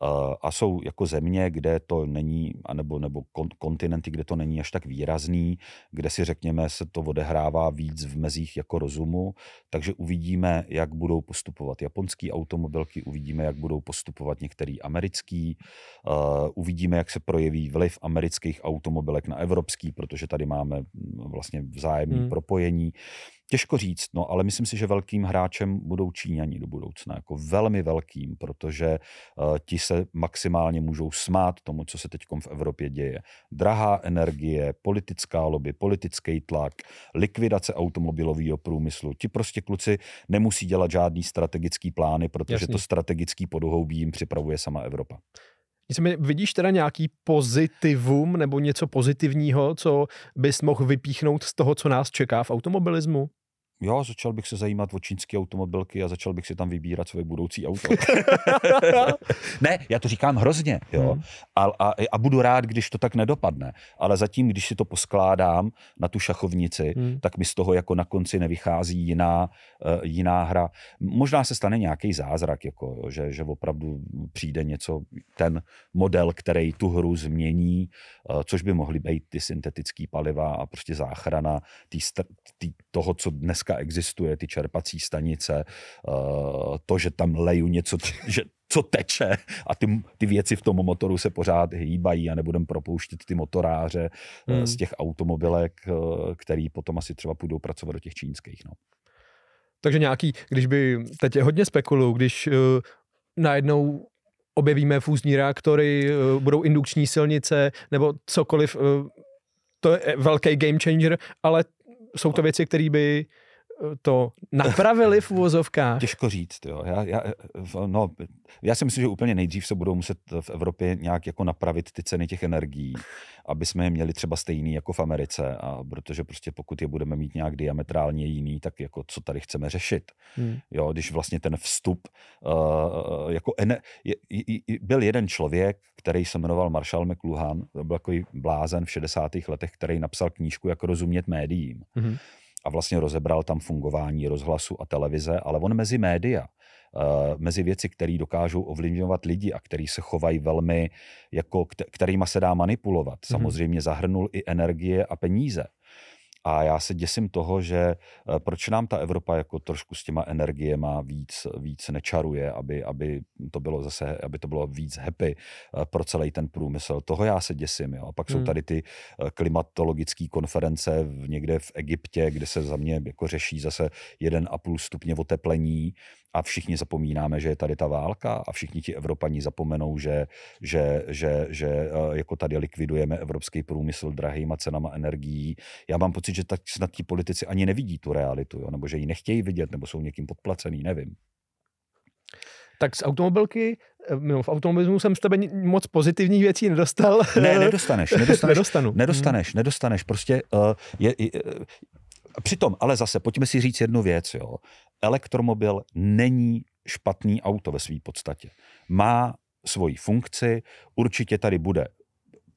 Eh, a jsou jako země, kde to není, anebo, nebo kontinenty, kde to není až tak výrazný, kde si řekněme se to odehrává víc v mezích jako rozumu, takže uvidíme, jak budou postupovat japonský automobilky, uvidíme, jak budou postupovat některý americký, eh, uvidíme, jak se projeví vliv amerických automobilek na evropský, protože tady máme mm, vlastně vzájemné hmm. propojení. Těžko říct, no, ale myslím si, že velkým hráčem budou Číňani do budoucna, jako velmi velkým, protože uh, ti se maximálně můžou smát tomu, co se teď v Evropě děje. Drahá energie, politická lobby, politický tlak, likvidace automobilového průmyslu. Ti prostě kluci nemusí dělat žádný strategický plány, protože Jasný. to strategický podhoubí jim připravuje sama Evropa. Nicméně vidíš teda nějaký pozitivum nebo něco pozitivního, co bys mohl vypíchnout z toho, co nás čeká v automobilismu? jo, začal bych se zajímat o čínské automobilky a začal bych si tam vybírat své budoucí auto. ne, já to říkám hrozně, jo. Hmm. A, a, a budu rád, když to tak nedopadne. Ale zatím, když si to poskládám na tu šachovnici, hmm. tak mi z toho jako na konci nevychází jiná, uh, jiná hra. Možná se stane nějaký zázrak, jako, jo, že, že opravdu přijde něco, ten model, který tu hru změní, uh, což by mohly být ty syntetické paliva a prostě záchrana tý, tý, toho, co dnes dneska existuje, ty čerpací stanice, eh, to, že tam leju něco, že co teče a ty, ty věci v tom motoru se pořád hýbají a nebudem propouštět ty motoráře eh, hmm. z těch automobilek, eh, který potom asi třeba půjdou pracovat do těch čínských. No. Takže nějaký, když by, teď je hodně spekulu, když uh, najednou objevíme fúzní reaktory, uh, budou indukční silnice nebo cokoliv, uh, to je velký game changer, ale jsou to věci, které by to napravili v uvozovkách? Těžko říct, jo. Já, já, no, já si myslím, že úplně nejdřív se budou muset v Evropě nějak jako napravit ty ceny těch energií, aby jsme je měli třeba stejný jako v Americe, a protože prostě pokud je budeme mít nějak diametrálně jiný, tak jako co tady chceme řešit. Hmm. Jo, když vlastně ten vstup, uh, jako ener- je, je, je, byl jeden člověk, který se jmenoval Marshall McLuhan, to byl takový blázen v 60. letech, který napsal knížku Jak rozumět médiím. Hmm a vlastně rozebral tam fungování rozhlasu a televize, ale on mezi média, eh, mezi věci, které dokážou ovlivňovat lidi a který se chovají velmi, jako, kterýma se dá manipulovat, mhm. samozřejmě zahrnul i energie a peníze. A já se děsím toho, že eh, proč nám ta Evropa jako trošku s těma energiema víc, víc nečaruje, aby, aby, to bylo zase, aby to bylo víc happy eh, pro celý ten průmysl. Toho já se děsím. Jo. A pak hmm. jsou tady ty eh, klimatologické konference v, někde v Egyptě, kde se za mě jako řeší zase 1,5 stupně oteplení a všichni zapomínáme, že je tady ta válka a všichni ti Evropani zapomenou, že, že, že, že eh, jako tady likvidujeme evropský průmysl drahýma cenama energií. Já mám pocit, že tak snad ti politici ani nevidí tu realitu, jo? nebo že ji nechtějí vidět, nebo jsou někým podplacený, nevím. Tak z automobilky, eh, no, v automobilismu jsem z tebe moc pozitivních věcí nedostal. Ne, nedostaneš. Nedostaneš, Nedostanu. nedostaneš, nedostaneš. Prostě uh, je, je, Přitom, ale zase, pojďme si říct jednu věc. Jo. Elektromobil není špatný auto ve své podstatě. Má svoji funkci, určitě tady bude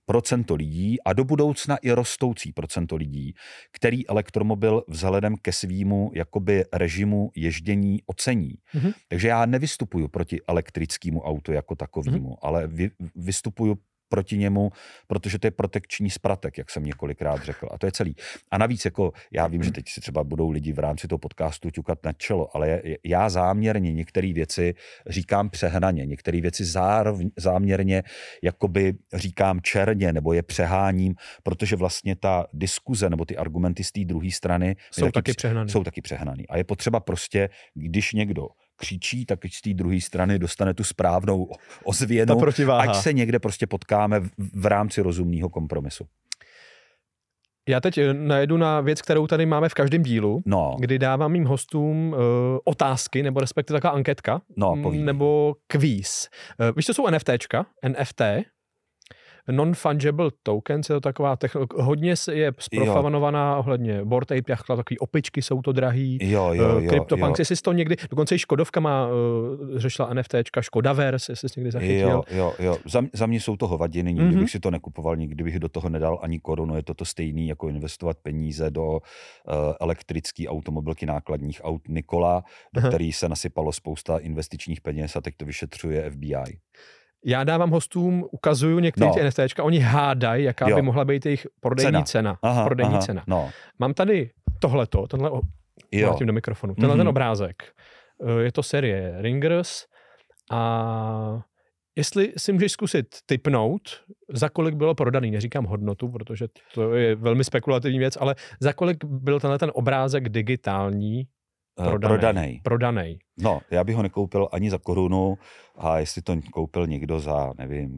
procento lidí a do budoucna i rostoucí procento lidí, který elektromobil vzhledem ke svýmu jakoby režimu ježdění ocení. Mm-hmm. Takže já nevystupuju proti elektrickému autu jako takovému, mm-hmm. ale vy, vystupuju proti němu, protože to je protekční spratek, jak jsem několikrát řekl. A to je celý. A navíc, jako já vím, že mhm. teď si třeba budou lidi v rámci toho podcastu ťukat na čelo, ale já záměrně některé věci říkám přehnaně, některé věci zároveň, záměrně jakoby říkám černě nebo je přeháním, protože vlastně ta diskuze nebo ty argumenty z té druhé strany jsou taky, taky přehnaný. Jsou taky přehnaný. A je potřeba prostě, když někdo křičí, tak z té druhé strany dostane tu správnou ozvěnu, ať se někde prostě potkáme v, v rámci rozumného kompromisu. Já teď eh, najedu na věc, kterou tady máme v každém dílu, no. kdy dávám mým hostům uh, otázky, nebo respektive taková anketka, no, nebo kvíz. Uh, víš, to jsou NFTčka? NFT? non-fungible tokens, je to taková technologie, hodně je zprofanovaná ohledně Bored Ape, jachla, takový opičky jsou to drahý, jo, eh, jo, CryptoPunks, jo. jestli jsi to někdy, dokonce i Škodovka má, uh, řešila NFTčka, Škodaverse, jestli jsi někdy zachytil. Jo, jo, jo, za, za mě jsou to hovadiny, nikdy mm-hmm. bych si to nekupoval, nikdy bych do toho nedal ani korunu, je to to stejný, jako investovat peníze do uh, elektrický automobilky nákladních aut Nikola, do Aha. který se nasypalo spousta investičních peněz a teď to vyšetřuje FBI já dávám hostům, ukazuju některé no. ty NFTčka, oni hádají, jaká jo. by mohla být jejich prodejní cena. cena. Aha, prodejní aha, cena. No. Mám tady tohleto, tenhle, o, jo. do mikrofonu, tenhle mm-hmm. ten obrázek. Eh, je to série Ringers a jestli si můžeš zkusit typnout, za kolik bylo prodaný, neříkám hodnotu, protože to je velmi spekulativní věc, ale za kolik byl tenhle ten obrázek digitální Eh, prodanej. prodanej. Prodanej. No, já bych ho nekoupil ani za korunu a jestli to koupil někdo za, nevím, uh,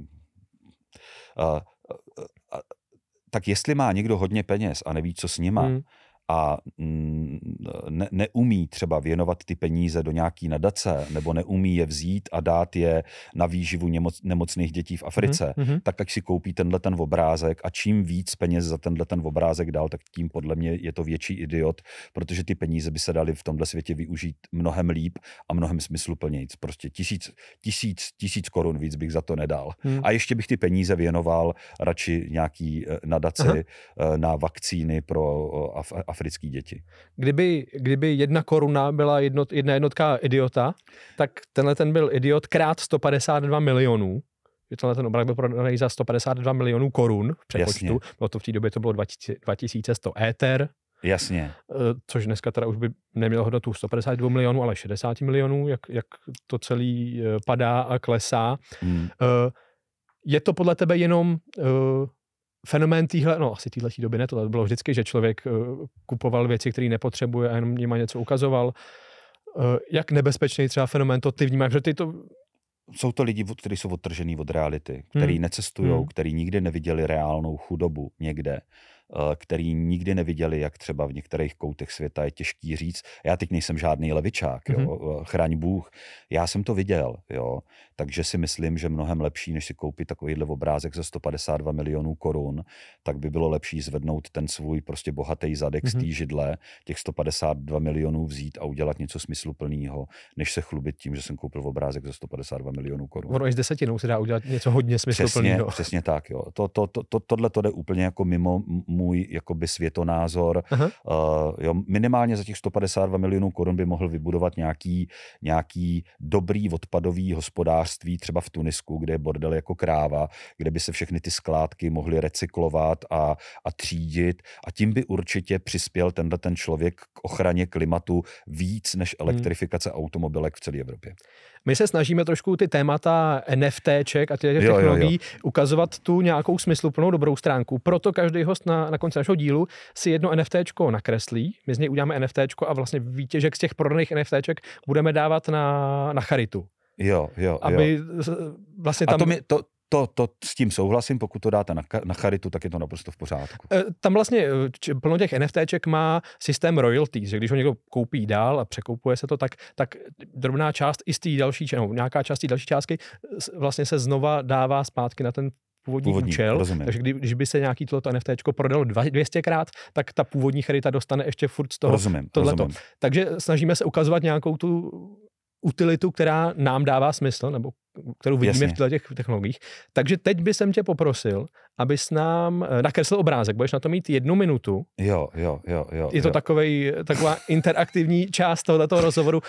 uh, uh, tak jestli má někdo hodně peněz a neví, co s nima, hmm a mm, ne, neumí třeba věnovat ty peníze do nějaký nadace, nebo neumí je vzít a dát je na výživu nemoc, nemocných dětí v Africe, mm-hmm. tak ať si koupí tenhle ten obrázek a čím víc peněz za tenhle ten obrázek dal, tak tím podle mě je to větší idiot, protože ty peníze by se daly v tomhle světě využít mnohem líp a mnohem smysluplnějíc. Prostě tisíc, tisíc, tisíc korun víc bych za to nedal. Mm. A ještě bych ty peníze věnoval radši nějaký eh, nadaci Aha. Eh, na vakcíny pro eh, Af- africké děti. Kdyby, kdyby jedna koruna byla jednot, jedna jednotka idiota, tak tenhle ten byl idiot krát 152 milionů tenhle ten obraz byl prodaný za 152 milionů korun v přepočtu. No to v té době to bylo 20, 2100 éter. Jasně. Eh, což dneska teda už by nemělo hodnotu 152 milionů, ale 60 milionů, jak, jak to celý eh, padá a klesá. Hmm. Eh, je to podle tebe jenom fenomén týhle, no asi téhle doby ne, to bylo vždycky, že člověk eh, kupoval věci, které nepotřebuje a jenom nima něco ukazoval. Eh, jak nebezpečný třeba fenomén to ty vnímáš, že ty to jsou to lidi, kteří jsou odtržený od reality, hmm. kteří hmm. necestují, hmm. kteří nikdy neviděli reálnou chudobu někde, Eh, který nikdy neviděli, jak třeba v některých koutech světa je těžký říct. Já teď nejsem žádný levičák, mm-hmm. jo, mhm. eh, chraň Bůh. Já jsem to viděl, jo. Takže si myslím, že mnohem lepší, než si koupit takovýhle obrázek za 152 milionů korun, tak by bylo lepší zvednout ten svůj prostě bohatý zadek mm-hmm. z té mhm. židle, těch 152 milionů vzít a udělat něco smysluplného, než se chlubit tím, že jsem koupil obrázek za 152 milionů korun. Ono i s desetinou se dá udělat něco hodně smysluplného. Přesně, přesně tak, jo. To, to, to, to, tohle to jde úplně jako mimo můj jakoby světonázor. Uh, jo, minimálně za těch 152 milionů korun by mohl vybudovat nějaký, nějaký dobrý odpadový hospodářství, třeba v Tunisku, kde je bordel jako kráva, kde by se všechny ty skládky mohly recyklovat a, a třídit a tím by určitě přispěl tenhle ten člověk k ochraně klimatu víc než hmm. elektrifikace hmm. automobilek v celé Evropě. My se snažíme trošku ty témata NFTček a těch jo, technologií jo, jo. ukazovat tu nějakou smysluplnou dobrou stránku. Proto každý host na, na konci našeho dílu si jedno NFTčko nakreslí, my z něj uděláme NFTčko a vlastně výtěžek z těch prodaných NFTček budeme dávat na, na charitu. Jo, jo, aby jo. vlastně tam... A to, mi, to, to, to s tím souhlasím, pokud to dáte na, na charitu, tak je to naprosto v pořádku. E, tam vlastně e, či, plno těch NFTček má systém royalties, že když ho někdo koupí dál a překoupuje se to, tak, tak drobná část i z té další, no, nějaká část další částky vlastně se znova dává zpátky na ten původní, původní účel. Rozumím. Takže kdy, když by se nějaký tohleto NFT prodalo 200krát, tak ta původní charita dostane ještě furt z toho rozumím, Rozumím. Takže snažíme se ukazovat nějakou tu utilitu, která nám dává smysl, nebo kterou vidíme Jasně. v těch technologiích. Takže teď bych jsem tě poprosil, abys nám eh, nakreslil obrázek. Budeš na to mít jednu minutu. Jo, jo, jo. jo je to jo. Takovej, taková interaktivní část tohoto rozhovoru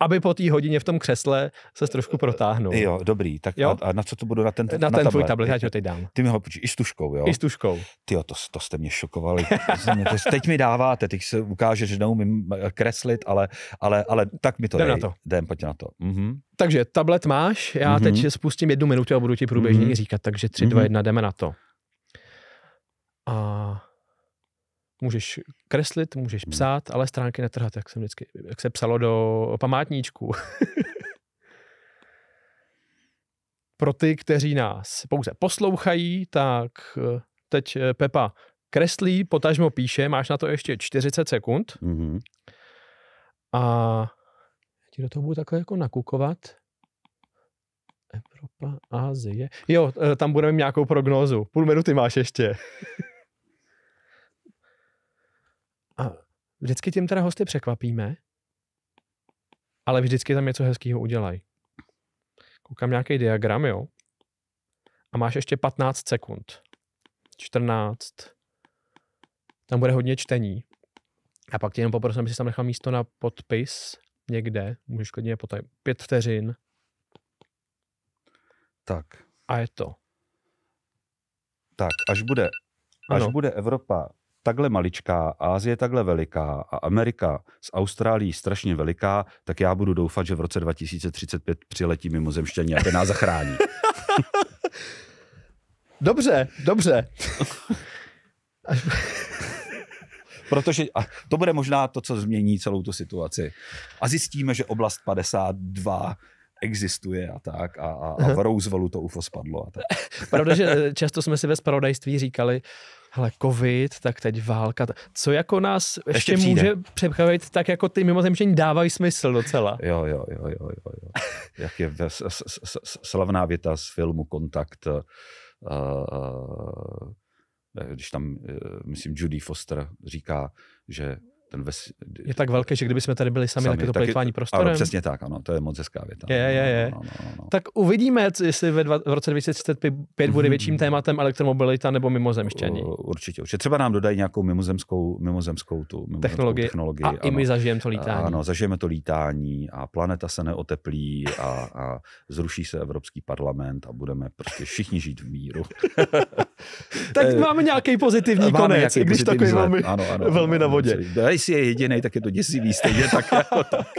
aby po té hodině v tom křesle se trošku protáhnul. Jo, dobrý. Tak jo? A, a, na co to budu na ten Na, na ten tablet. tvůj tablet, já ti ho teď dám. Ty mi ho půjčíš, i s tuškou, jo? I s tuškou. Ty to, to jste mě šokovali. to, teď mi dáváte, teď se ukáže, že neumím kreslit, ale, ale, ale tak mi to Jdem dej. na to. Jdem, pojď na to. Mhm. Takže tablet máš, já mm-hmm. teď spustím jednu minutu a budu ti průběžně mm-hmm. říkat, takže tři mm-hmm. 2, jdeme na to. A Můžeš kreslit, můžeš hmm. psát, ale stránky netrhat, jak, jsem vždycky, jak se psalo do památníčku. Pro ty, kteří nás pouze poslouchají, tak eh, teď eh, Pepa kreslí, potažmo píše, máš na to ještě 40 sekund. Mm-hmm. A já ti do toho budu takhle jako nakukovat. Evropa, Azie. Jo, eh, tam budeme mít nějakou prognózu. Půl minuty máš ještě. Vždycky tím teda hosty překvapíme, ale vždycky tam něco hezkého udělají. Koukám nějaký diagram, jo? A máš ještě 15 sekund. 14. Tam bude hodně čtení. A pak ti jenom poprosím, aby si tam nechal místo na podpis někde. Můžeš klidně poté pět vteřin. Tak. A je to. Tak, až bude, ano. až bude Evropa takhle maličká, Ázie takhle veliká a Amerika s Austrálií strašně veliká, tak já budu doufat, že v roce 2035 přiletí mimozemštění a ten nás zachrání. dobře, dobře. Protože a to bude možná to, co změní celou tu situaci. A zjistíme, že oblast 52 existuje a tak a, a, a v Roosevelu to UFO spadlo. A tak. Pravda, že eh, často jsme si ve spravodajství říkali, hele, covid, tak teď válka. Co jako nás ještě, ještě může přepravit, tak jako ty mimozemšení dávají smysl docela. Jo, jo, jo, jo, jo. jo. Jak je s, s, s, slavná věta z filmu Kontakt, uh, uh, když tam, uh, myslím, Judy Foster říká, že ten ves... Je tak velký, že kdyby jsme tady byli sami, sami tak je to plejtvání prostorem. Ano, přesně tak, ano, to je moc hezká věta. Je, je, je. No, no, no, tak uvidíme, jestli ve dva, v roce 2035 bude mhm. větším tématem elektromobilita nebo mimozemštění. Určitě, určitě. Třeba nám dodají nějakou mimozemskou, mimozemskou tu mimozemskou technologii. technologii. A ano. i my zažijeme to lítání. ano, zažijeme to lítání a planeta se neoteplí a, a zruší se Evropský parlament a budeme prostě všichni žít v míru. tak máme nějaký pozitivní máme konec, nějaký i když takový velmi, ano, ano, velmi na vodě. Si je jediný, tak je to děsivý stejně tak jako tak.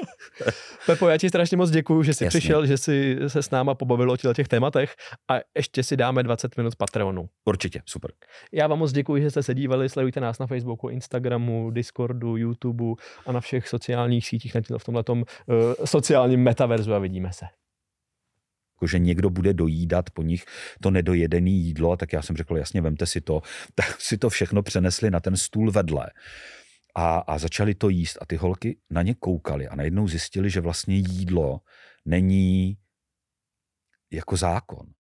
Pepo, já ti strašně moc děkuji, že jsi Jasně. přišel, že jsi se s náma pobavil o těch tématech a ještě si dáme 20 minut Patreonu. Určitě, super. Já vám moc děkuji, že jste se dívali, sledujte nás na Facebooku, Instagramu, Discordu, YouTubeu a na všech sociálních sítích, na v tomhle uh, eh, sociálním metaverzu a vidíme se jako, že někdo bude dojídat po nich to nedojedené jídlo, tak já jsem řekl, jasně, vemte si to, tak si to všechno přenesli na ten stůl vedle. A, a začali to jíst a ty holky na ně koukali a najednou zjistili, že vlastně jídlo není jako zákon.